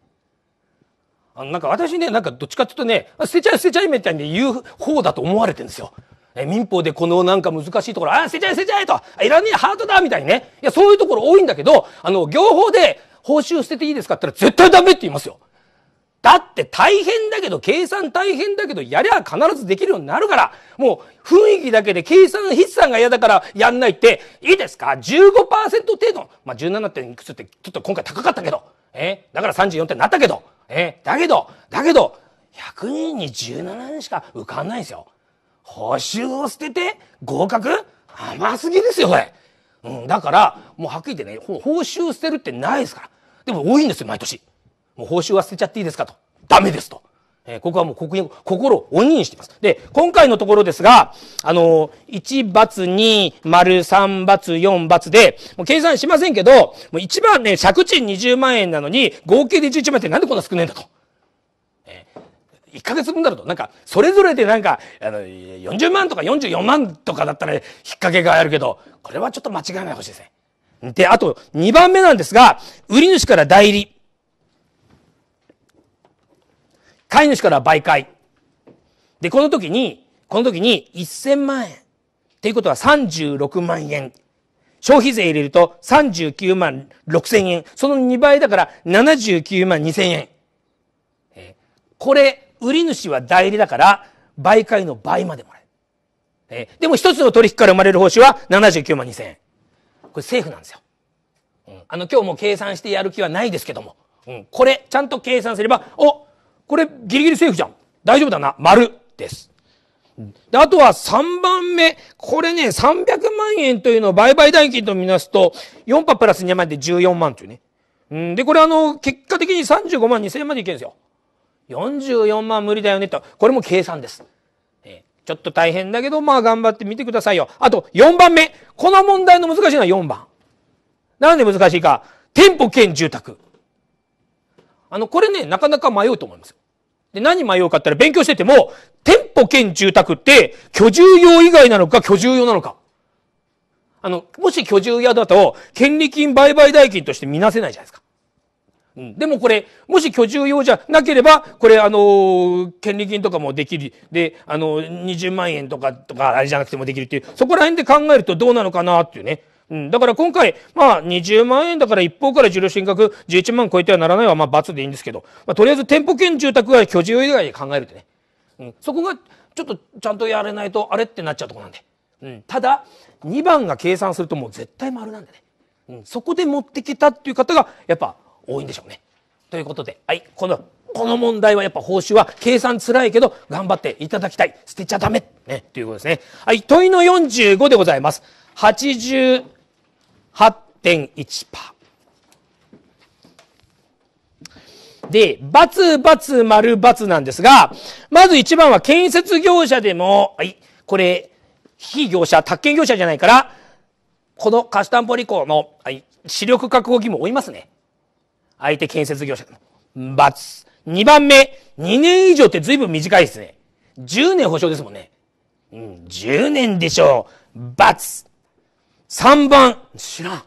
A: あの、なんか私ね、なんかどっちかっていうとね、捨てちゃえ捨てちゃいみたいに言う方だと思われてるんですよ。え民法でこのなんか難しいところ、あ、捨てちゃえ捨てちゃえと、いらねえハートだみたいにね。いや、そういうところ多いんだけど、あの、業法で報酬捨てていいですかって言ったら絶対ダメって言いますよ。だって大変だけど、計算大変だけど、やりゃ必ずできるようになるから、もう雰囲気だけで計算筆算が嫌だからやんないって、いいですか ?15% 程度。まあ、17. 点いくつって、ちょっと今回高かったけど、えだから34点になったけど、えだけど、だけど、100人に17人しか受かんないんですよ。補修を捨てて合格甘すぎですよ、これ。うん、だから、もうはっきり言ってね、報酬捨てるってないですから。でも多いんですよ、毎年。もう報酬は捨てちゃっていいですかと。ダメですと。えー、ここはもう国民、心を鬼にしています。で、今回のところですが、あのー、1罰2、丸3罰4罰で、もう計算しませんけど、もう1番ね、借賃20万円なのに、合計で11万円ってなんでこんな少ないんだと。え1ヶ月分だろと。なんか、それぞれでなんか、あの、40万とか44万とかだったら、ね、引っ掛けがあるけど、これはちょっと間違いないほしいですね。で、あと、2番目なんですが、売り主から代理。飼い主から媒介。で、この時に、この時に1000万円。っていうことは36万円。消費税入れると39万6000円。その2倍だから79万2000円。これ、売り主は代理だから、媒介の倍までもらえる。えでも一つの取引から生まれる報酬は79万2000円。これ政府なんですよ。うん、あの、今日も計算してやる気はないですけども。うん、これ、ちゃんと計算すれば、お、これギリギリセーフじゃん。大丈夫だな。丸です。で、あとは3番目。これね、300万円というのを売買代金と見なすと、4パプラス2万で14万というね。うん、で、これあの、結果的に35万2千円までいけるんですよ。44万無理だよねと。これも計算です。えー、ちょっと大変だけど、まあ頑張ってみてくださいよ。あと、4番目。この問題の難しいのは4番。なんで難しいか。店舗兼住宅。あの、これね、なかなか迷うと思います。で、何迷うかって言ったら勉強してても、店舗兼住宅って居住用以外なのか居住用なのか。あの、もし居住屋だと、権利金売買代金として見なせないじゃないですか。うん、でもこれ、もし居住用じゃなければ、これ、あのー、権利金とかもできる。で、あのー、20万円とか、とか、あれじゃなくてもできるっていう、そこら辺で考えるとどうなのかなっていうね。うん、だから今回、まあ、20万円だから一方から受領申額11万超えてはならないは、まあ、罰でいいんですけど、まあ、とりあえず店舗兼住宅は居住以外で考えるってね。うん、そこが、ちょっとちゃんとやれないと、あれってなっちゃうとこなんで。うん、ただ、2番が計算するともう絶対丸なんでね。うん、そこで持ってきたっていう方が、やっぱ多いんでしょうね。ということで、はい、この、この問題はやっぱ報酬は計算辛いけど頑張っていただきたい。捨てちゃダメ。ね。ということですね。はい。問いの45でございます。80、8.1%で、バツバツ丸バツなんですが、まず1番は建設業者でも、はい、これ、非業者、宅建業者じゃないから、この貸し担保履行の、はい、視力確保義務を負いますね。相手建設業者でバツ。2番目、2年以上って随分短いですね。10年保証ですもんね。うん、10年でしょう。バツ。3番、知らん。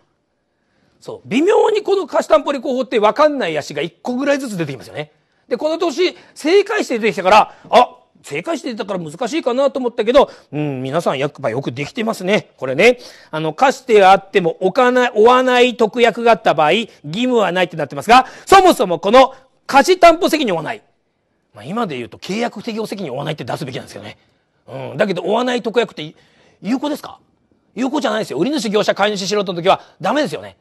A: そう。微妙にこの貸し担保立候補って分かんない足が1個ぐらいずつ出てきますよね。で、この年、正解して出てきたから、あ、正解してたから難しいかなと思ったけど、うん、皆さんやっぱよくできてますね。これね。あの、貸してあっても置かない、追わない特約があった場合、義務はないってなってますが、そもそもこの貸し担保責任を負わない。まあ、今で言うと契約適用責任を負わないって出すべきなんですよね。うん。だけど、追わない特約って有効ですか有効じゃないですよ。売り主業者買い主しろとの時はダメですよね。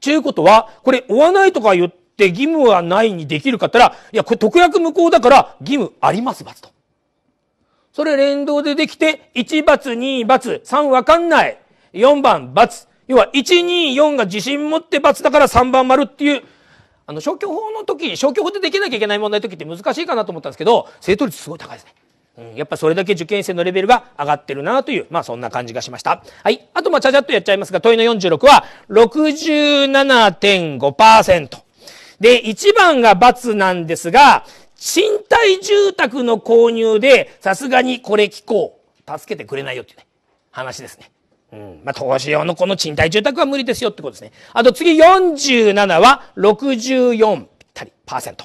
A: ちゅうことは、これ追わないとか言って義務はないにできるかったら、いや、これ特約無効だから義務あります罰と。それ連動でできて、1罰、2罰、3わかんない。4番罰。要は、1、2、4が自信持って罰だから3番丸っていう、あの、消去法の時、消去法でできなきゃいけない問題の時って難しいかなと思ったんですけど、正答率すごい高いですね。うん、やっぱそれだけ受験生のレベルが上がってるなという、まあそんな感じがしました。はい。あと、まあちゃちゃっとやっちゃいますが、問いの46は67.5%。で、1番が×なんですが、賃貸住宅の購入で、さすがにこれ聞こう。助けてくれないよっていうね、話ですね。うん。まあ、投資用のこの賃貸住宅は無理ですよってことですね。あと次47は64ぴったり、パーセント。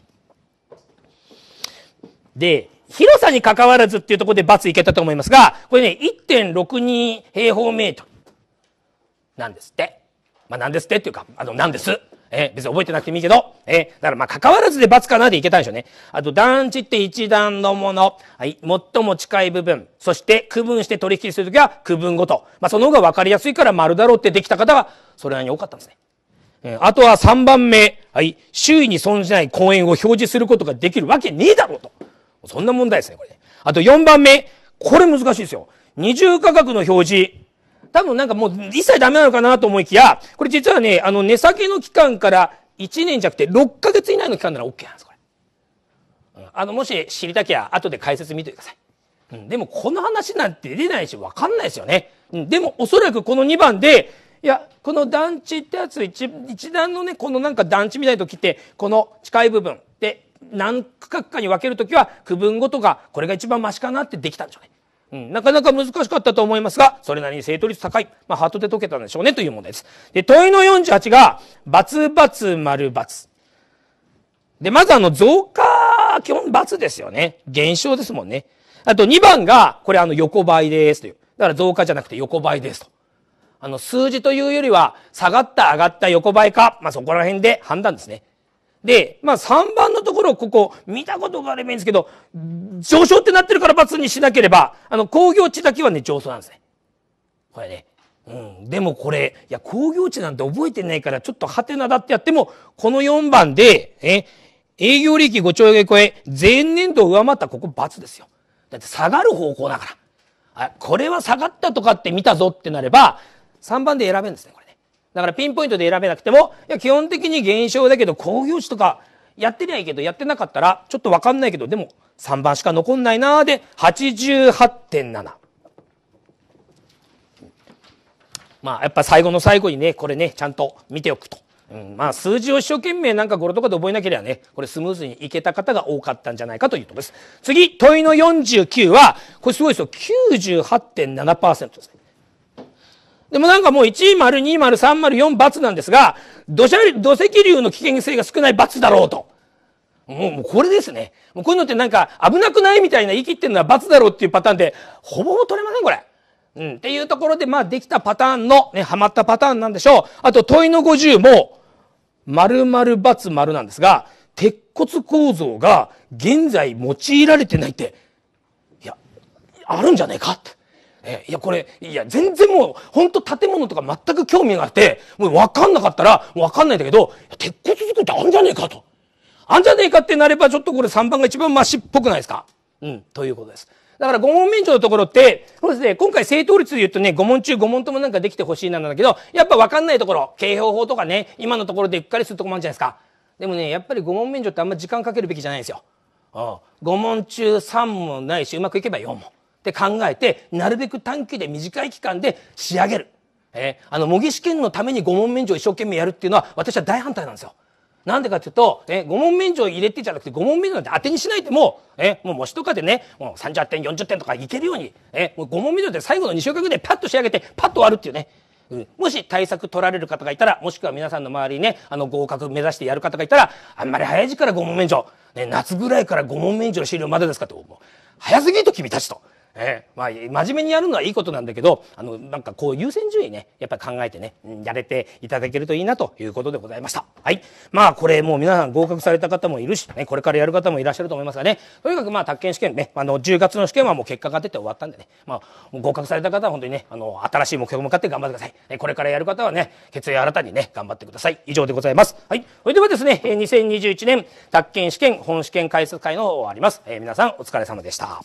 A: で、広さに関わらずっていうところで罰いけたと思いますが、これね、1.62平方メートルなんですって。まあ、なんですってっていうか、あの、なんです。え別に覚えてなくてもいいけど、えだからまあ関わらずで罰かなでいけたんでしょうね。あと、団地って一段のもの、はい、最も近い部分、そして区分して取引するときは区分ごと。まあ、その方が分かりやすいから丸だろうってできた方が、それなりに多かったんですね。えあとは3番目、はい、周囲に存じない公園を表示することができるわけねえだろうと。そんな問題ですね、これ。あと4番目。これ難しいですよ。二重価格の表示。多分なんかもう一切ダメなのかなと思いきや、これ実はね、あの、値下げの期間から1年じゃなくて6ヶ月以内の期間なら OK なんです、これ。あの、もし知りたきゃ、後で解説見てください。うん、でもこの話なんて出ないし、わかんないですよね。うん、でもおそらくこの2番で、いや、この団地ってやつ、一一段のね、このなんか団地みたいな時って、この近い部分、何区画かに分けるときは区分ごとがこれが一番マシかなってできたんでしょうね。うん、なかなか難しかったと思いますが、それなりに正答率高い。まあ、ハートで解けたんでしょうねという問題です。で、問いの48が、バツバツ丸バツ。で、まずあの、増加、基本バツですよね。減少ですもんね。あと2番が、これあの、横ばいですという。だから増加じゃなくて横ばいですと。あの、数字というよりは、下がった、上がった、横ばいか、まあ、そこら辺で判断ですね。で、まあ、3番ろここ、見たことがあればいいんですけど、上昇ってなってるから罰にしなければ、あの、工業地だけはね、上昇なんですね。これね。うん。でもこれ、いや、工業地なんて覚えてないから、ちょっとハテナだってやっても、この4番で、え、営業利益5兆円超え、前年度を上回ったここ罰ですよ。だって下がる方向だから。あ、これは下がったとかって見たぞってなれば、3番で選べるんですね、これね。だからピンポイントで選べなくても、いや、基本的に減少だけど、工業地とか、やってりゃいいけど、やってなかったら、ちょっとわかんないけど、でも、3番しか残んないなーで、88.7。まあ、やっぱ最後の最後にね、これね、ちゃんと見ておくと。うん、まあ、数字を一生懸命なんか語呂とかで覚えなければね、これスムーズにいけた方が多かったんじゃないかというところです。次、問いの49は、これすごいですよ。98.7%ですね。でもなんかもう1、丸2、0、3、4× なんですが、土砂、土石流の危険性が少ない×だろうと。もう、これですね。もうこういうのってなんか危なくないみたいな言い切ってるのは×だろうっていうパターンで、ほぼほぼ取れません、これ。うん。っていうところで、まあ、できたパターンの、ね、ハマったパターンなんでしょう。あと、問いの50も、〇〇×丸なんですが、鉄骨構造が現在用いられてないって、いや、あるんじゃないかって。え、いやこれいや全然もうほんと建物とか全く興味があってもう分かんなかったら分かんないんだけど鉄骨作ってあんじゃねえかと。あんじゃねえかってなればちょっとこれ3番が一番マシっぽくないですかうん、ということです。だから5問免除のところって、そうですね、今回正答率で言うとね、5問中5問ともなんかできてほしいなんだけど、やっぱ分かんないところ、警報法とかね、今のところでうっかりするとこもあるじゃないですか。でもね、やっぱり5問免除ってあんま時間かけるべきじゃないですよ。うん、5問中3問ないし、うまくいけば4問。って考えてなるべく短期で短い期間で仕上げる、えー、あの模擬試験のために5問免除を一生懸命やるっていうのは私は大反対なんですよ。なんでかっていうと、えー、5問免除入れてじゃなくて5問免除なんて当てにしないでもえー、もう模試とかでね、もう30点、40点とかいけるように、えー、もう5問免除で最後の2週間ぐらいでパッと仕上げて、パッと終わるっていうね。うん、もし対策取られる方がいたら、もしくは皆さんの周りにね、あの合格目指してやる方がいたら、あんまり早い時から5問免除。ね、夏ぐらいから5問免除の終了までですかと思う。早すぎると君たちと。えー、まあ、真面目にやるのはいいことなんだけど、あの、なんかこう優先順位ね、やっぱり考えてね、やれていただけるといいなということでございました。はい。まあ、これもう皆さん合格された方もいるし、ね、これからやる方もいらっしゃると思いますがね、とにかくまあ、宅建試験ね、あの、10月の試験はもう結果が出て終わったんでね、まあ、合格された方は本当にね、あの、新しい目標に向かって頑張ってください。ね、これからやる方はね、決意新たにね、頑張ってください。以上でございます。はい。それではですね、2021年、宅建試験本試験解説会の方終わります。えー、皆さんお疲れ様でした。